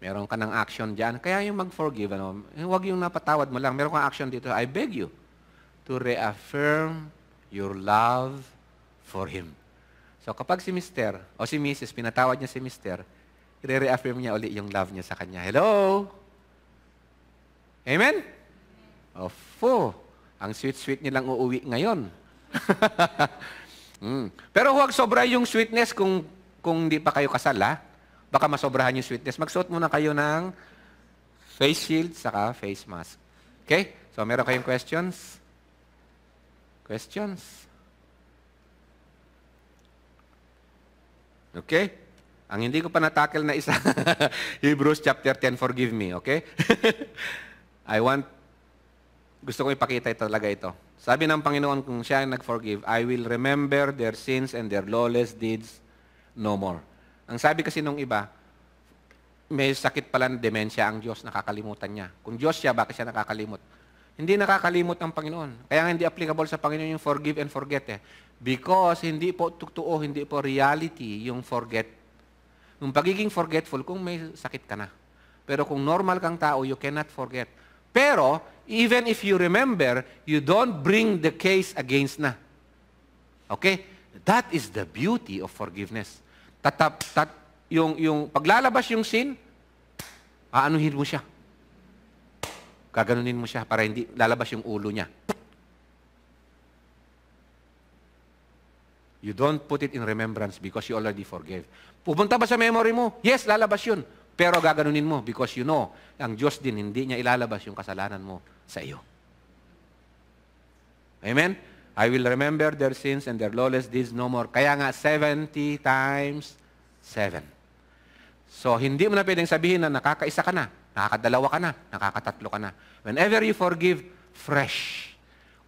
meron ka ng action dyan. Kaya yung mag-forgive, ano, huwag yung napatawad mo lang. Meron kang action dito. I beg you to reaffirm your love for Him. So kapag si Mr. o si Mrs. pinatawad niya si Mr., i-reaffirm niya uli yung love niya sa kanya. Hello? Amen? Ofo. Ang sweet-sweet nilang uuwi ngayon. (laughs) mm. Pero huwag sobra yung sweetness kung, kung hindi pa kayo kasal, ha? Baka masobrahan yung sweetness. Magsuot muna kayo ng face shield saka face mask. Okay? So, meron kayong questions? Questions? Okay? Ang hindi ko pa natakil na isa, (laughs) Hebrews chapter 10, forgive me, okay? (laughs) I want, gusto ko ipakita talaga ito. Sabi ng Panginoon, kung siya ang nag-forgive, I will remember their sins and their lawless deeds no more. Ang sabi kasi nung iba, may sakit pala ng demensya ang Diyos, nakakalimutan niya. Kung Diyos siya, bakit siya nakakalimot? Hindi nakakalimot ang Panginoon. Kaya hindi applicable sa Panginoon yung forgive and forget eh. Because hindi po totoo, hindi po reality yung forget. Yung pagiging forgetful kung may sakit ka na. Pero kung normal kang tao, you cannot forget. Pero, even if you remember, you don't bring the case against na. Okay? That is the beauty of forgiveness. Tatap, tat, yung, yung paglalabas yung sin, aanuhin mo siya. Gaganunin mo siya para hindi lalabas yung ulo niya. You don't put it in remembrance because you already forgave. Pupunta ba sa memory mo? Yes, lalabas yun. Pero gaganunin mo because you know, ang Diyos din, hindi niya ilalabas yung kasalanan mo sa iyo. Amen? I will remember their sins and their lawless deeds no more. Kaya nga, 70 times 7. So, hindi mo na pwedeng sabihin na nakakaisa ka na, nakakadalawa ka na, nakakatatlo ka na. Whenever you forgive, fresh.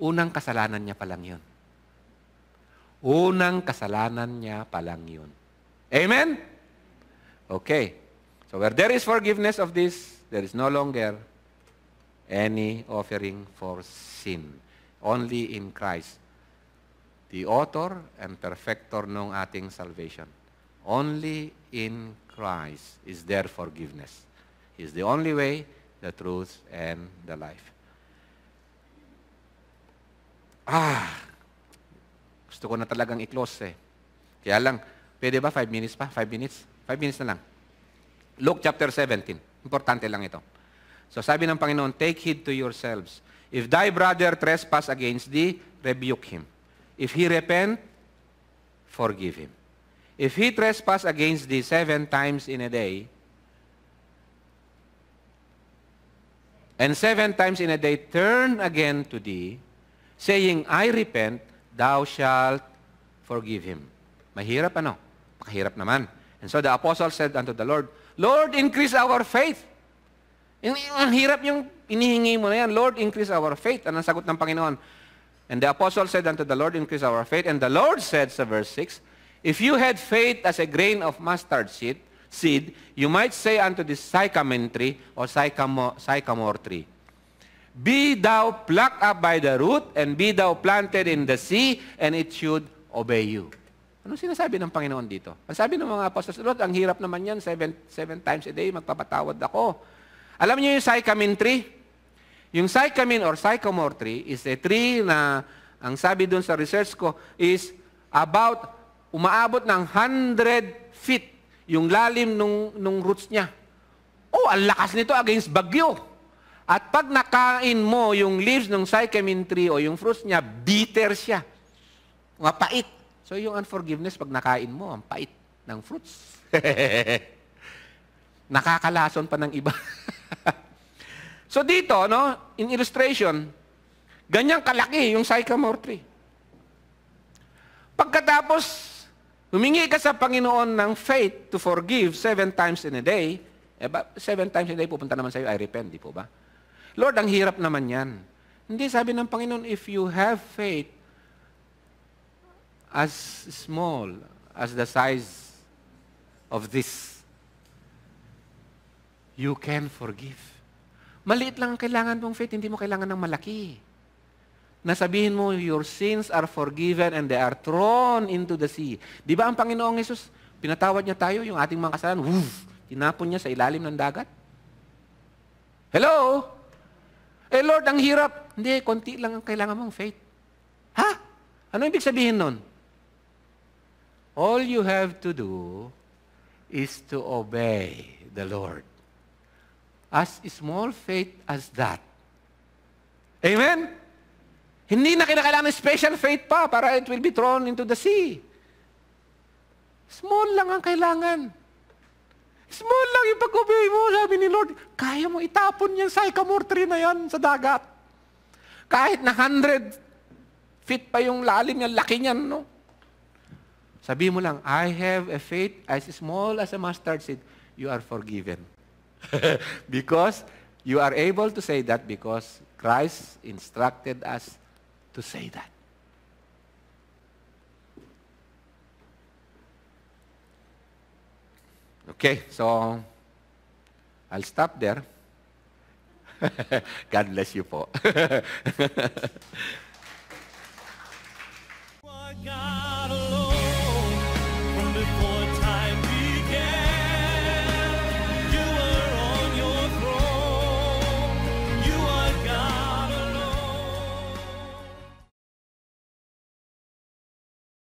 Unang kasalanan niya pa lang yun. Unang kasalanan niya pa lang yun. Amen? Okay. So where there is forgiveness of this, there is no longer any offering for sin. Only in Christ, the author and perfecter ng ating salvation. Only in Christ is there forgiveness. He is the only way, the truth, and the life. Ah, gusto ko na talagang i-close eh. Kaya lang, pwede ba five minutes pa? Five minutes? Five minutes na lang. Luke chapter 17. Importante lang ito. So sabi ng Panginoon, Take heed to yourselves. If thy brother trespass against thee, rebuke him. If he repent, forgive him. If he trespass against thee seven times in a day, and seven times in a day turn again to thee, saying, I repent, thou shalt forgive him. Mahirap ano? Pakahirap naman. And so the apostle said unto the Lord, Lord, increase our faith. Ang hirap yung inihingi mo na yan. Lord, increase our faith. Anong sagot ng Panginoon? And the apostle said unto the Lord, increase our faith. And the Lord said sa verse 6, If you had faith as a grain of mustard seed, seed you might say unto this sycamine tree or sycamore, sycamore tree, Be thou plucked up by the root, and be thou planted in the sea, and it should obey you. Anong sinasabi ng Panginoon dito? Ang sabi ng mga apostles, Lord, ang hirap naman yan, seven, seven times a day, magpapatawad ako. Alam niyo yung sycamine tree? Yung sycamine or sycamore tree is a tree na, ang sabi doon sa research ko, is about, umaabot ng 100 feet yung lalim nung, nung roots niya. Oh, ang lakas nito against bagyo. At pag nakain mo yung leaves ng sycamine tree o yung fruits niya, bitter siya. Mapait. So yung unforgiveness, pag nakain mo, ang pait ng fruits. (laughs) Nakakalason pa ng iba. (laughs) so dito, no, in illustration, ganyang kalaki yung sycamore tree. Pagkatapos, humingi ka sa Panginoon ng faith to forgive seven times in a day, eh, ba, seven times in a day pupunta naman sa iyo, I repent, di po ba? Lord, ang hirap naman yan. Hindi, sabi ng Panginoon, if you have faith as small as the size of this. You can forgive. Maliit lang ang kailangan mong faith, hindi mo kailangan ng malaki. Nasabihin mo, your sins are forgiven and they are thrown into the sea. Di ba ang Panginoong Yesus, pinatawad niya tayo yung ating mga kasalanan, woof, tinapon niya sa ilalim ng dagat? Hello? Eh Lord, ang hirap. Hindi, konti lang ang kailangan mong faith. Ha? Ano ibig sabihin nun? All you have to do is to obey the Lord. As small faith as that. Amen? Hindi na kinakailangan ng special faith pa para it will be thrown into the sea. Small lang ang kailangan. Small lang yung pag-obey mo, sabi ni Lord. Kaya mo itapon yung sycamore tree na yan sa dagat. Kahit na 100 feet pa yung lalim yung laki niyan, no? Sabi mo lang, I have a faith as small as a mustard seed. You are forgiven. (laughs) because you are able to say that because Christ instructed us to say that. Okay, so I'll stop there. (laughs) God bless you po. (laughs)